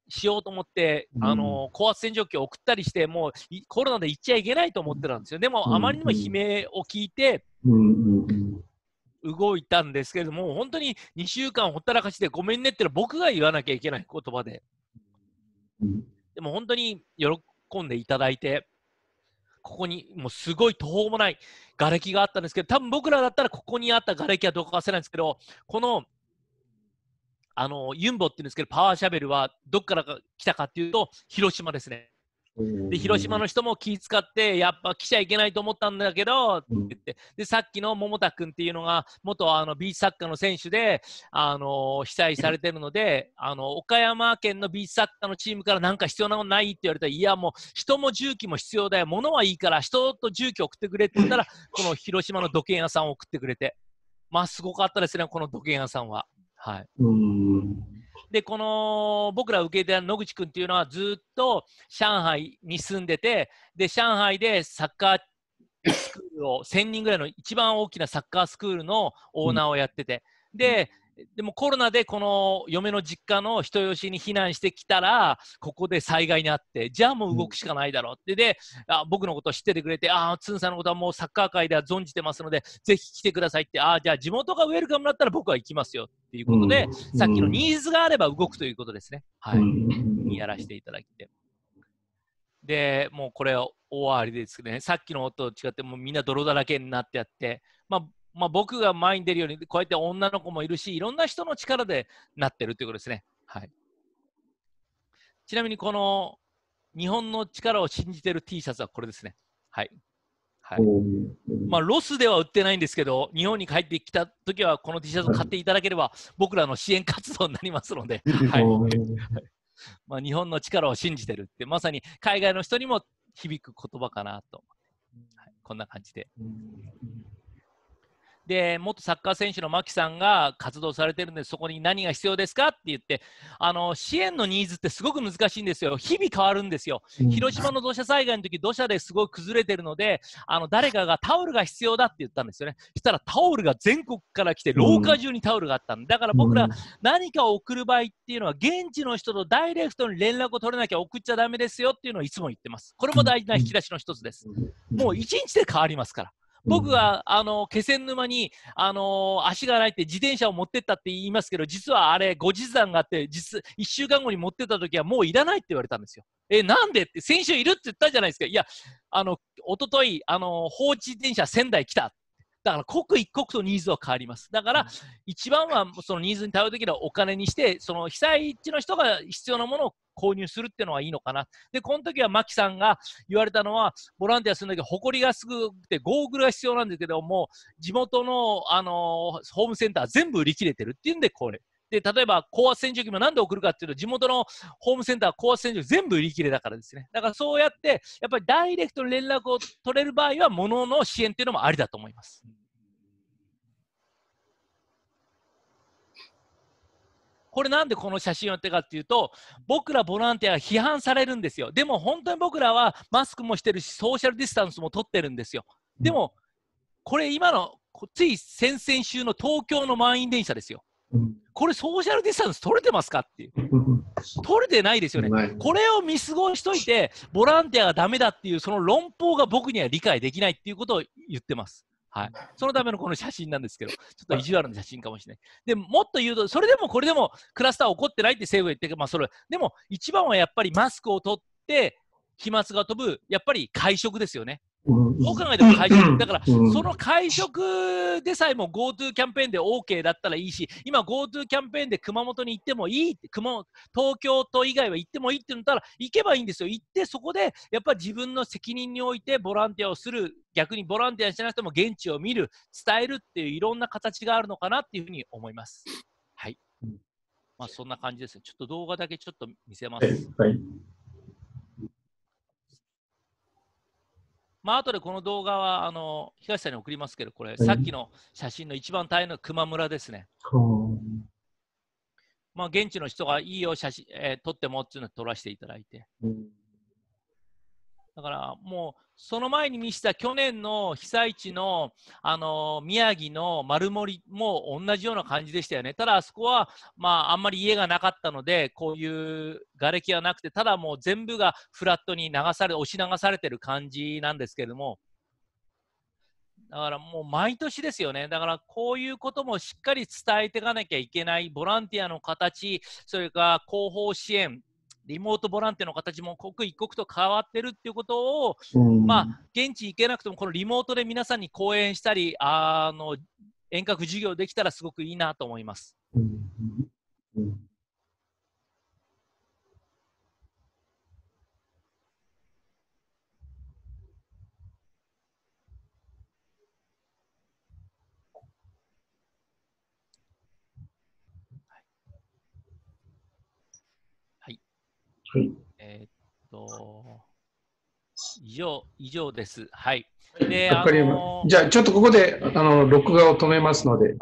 しようと思って、あの高圧洗浄機を送ったりして、もうコロナで行っちゃいけないと思ってたんですよ。でも、あまりにも悲鳴を聞いて、動いたんですけれども、本当に2週間ほったらかしでごめんねっての僕が言わなきゃいけない言葉で。でも本当に込んでいただいて、ここにもうすごい途方もない瓦礫があったんですけど、多分僕らだったらここにあった瓦礫はどかせないんですけど、このあのユンボっていうんですけど、パワーシャベルはどこから来たかっていうと、広島ですね。で広島の人も気使ってやっぱ来ちゃいけないと思ったんだけどって言ってでさっきの桃田君っていうのが元あのビーチサッカーの選手で、あの被災されてるのであの岡山県のビーチサッカーのチームからなんか必要なものないって言われたらいやもう人も重機も必要だよ物はいいから人と重機送ってくれって言ったらこの広島の土建屋さんを送ってくれてまあすごかったですねこの土建屋さんは。はい、うんで、この僕ら受け入れた野口君っていうのはずっと上海に住んでて、で、上海でサッカースクールを1000人ぐらいの一番大きなサッカースクールのオーナーをやってて、で、でもコロナでこの嫁の実家の人吉に避難してきたら、ここで災害にあって、じゃあもう動くしかないだろうって、うん、であ僕のことを知っててくれて、ああ、つんさんのことはもうサッカー界では存じてますので、ぜひ来てくださいって、ああ、じゃあ地元がウェルカムだったら僕は行きますよっていうことで、うん、さっきのニーズがあれば動くということですね。はい。やらせていただいて。で、もうこれは終わりですね。さっきの音と違って、もうみんな泥だらけになってやって、まあ、まあ、僕が前に出るように、こうやって女の子もいるし、いろんな人の力でなってるということですね。はい、ちなみに、この日本の力を信じてる T シャツはこれですね。はい。はいまあ、ロスでは売ってないんですけど、日本に帰ってきたときは、この T シャツを買っていただければ、僕らの支援活動になりますので、はい、まあ日本の力を信じてるって、まさに海外の人にも響く言葉かなと、はい、こんな感じで。で元サッカー選手の牧さんが活動されてるんでそこに何が必要ですかって言ってあの支援のニーズってすごく難しいんですよ日々変わるんですよ、広島の土砂災害の時土砂ですごい崩れてるのであの誰かがタオルが必要だって言ったんですよねそしたらタオルが全国から来て廊下中にタオルがあったんでだから僕ら何かを送る場合っていうのは現地の人とダイレクトに連絡を取れなきゃ送っちゃだめですよっていうのをいつも言ってますこれも大事な引き出しの一つですもう1日で変わりますから僕は、あの、気仙沼に、あの、足がないって自転車を持ってったって言いますけど、実はあれ、後日談があって、実、1週間後に持ってった時はもういらないって言われたんですよ。え、なんでって、先週いるって言ったじゃないですか。いや、あの、おととい、あの、放置自転車仙台来た。だから刻一刻とニーズは変わります。だから一番はそのニーズに頼るときはお金にして、その被災地の人が必要なものを購入するっていうのはいいのかな。で、この時は牧さんが言われたのは、ボランティアするんだけど、埃がすぐくて、ゴーグルが必要なんだけども、地元の、あのー、ホームセンター全部売り切れてるっていうんで、これ。で、例えば、高圧洗浄機もなんで送るかっていうと、地元のホームセンター、高圧洗浄機全部売り切れだからですね。だからそうやって、やっぱりダイレクトに連絡を取れる場合は、ものの支援っていうのもありだと思います。これなんでこの写真をやってかっていうと、僕らボランティアが批判されるんですよ。でも本当に僕らはマスクもしてるし、ソーシャルディスタンスも取ってるんですよ。でも、これ今の、つい先々週の東京の満員電車ですよ。これソーシャルディスタンス取れてますかっていう。取れてないですよね。これを見過ごしといて、ボランティアがダメだっていう、その論法が僕には理解できないっていうことを言ってます。はい。そのためのこの写真なんですけど、ちょっと意地悪な写真かもしれない。で、もっと言うと、それでもこれでもクラスター起こってないって政府は言って、まあそれ、でも一番はやっぱりマスクを取って、飛沫が飛ぶ、やっぱり会食ですよね。そう考えても会食、だから、その会食でさえも GoTo キャンペーンで OK だったらいいし、今 GoTo キャンペーンで熊本に行ってもいい熊東京都以外は行ってもいいって言ったら、行けばいいんですよ。行って、そこで、やっぱ自分の責任においてボランティアをする、逆にボランティアしなくても現地を見る、伝えるっていういろんな形があるのかなっていうふうに思います。はい。まあ、そんな感じですね。ちょっと動画だけちょっと見せます。はいまあ後でこの動画はあの東さんに送りますけど、これ、さっきの写真の一番大変な球磨村ですね。まあ、現地の人がいいよ写真、えー、撮ってもっていうのを撮らせていただいて。だからもうその前に見せた去年の被災地の、あの宮城の丸森も同じような感じでしたよね。ただあそこは、まあ、あんまり家がなかったのでこういう瓦礫はなくてただもう全部がフラットに流され押し流されてる感じなんですけれども。だからもう毎年ですよね。だからこういうこともしっかり伝えていかなきゃいけないボランティアの形、それから後方支援リモートボランティアの形も刻一刻と変わってるっていうことを、うん、まあ、現地行けなくてもこのリモートで皆さんに講演したりあの遠隔授業できたらすごくいいなと思います。うんうんはい、えー、っと、以上、以上です。はい。で、あのー、じゃあ、ちょっとここで、あの、録画を止めますので。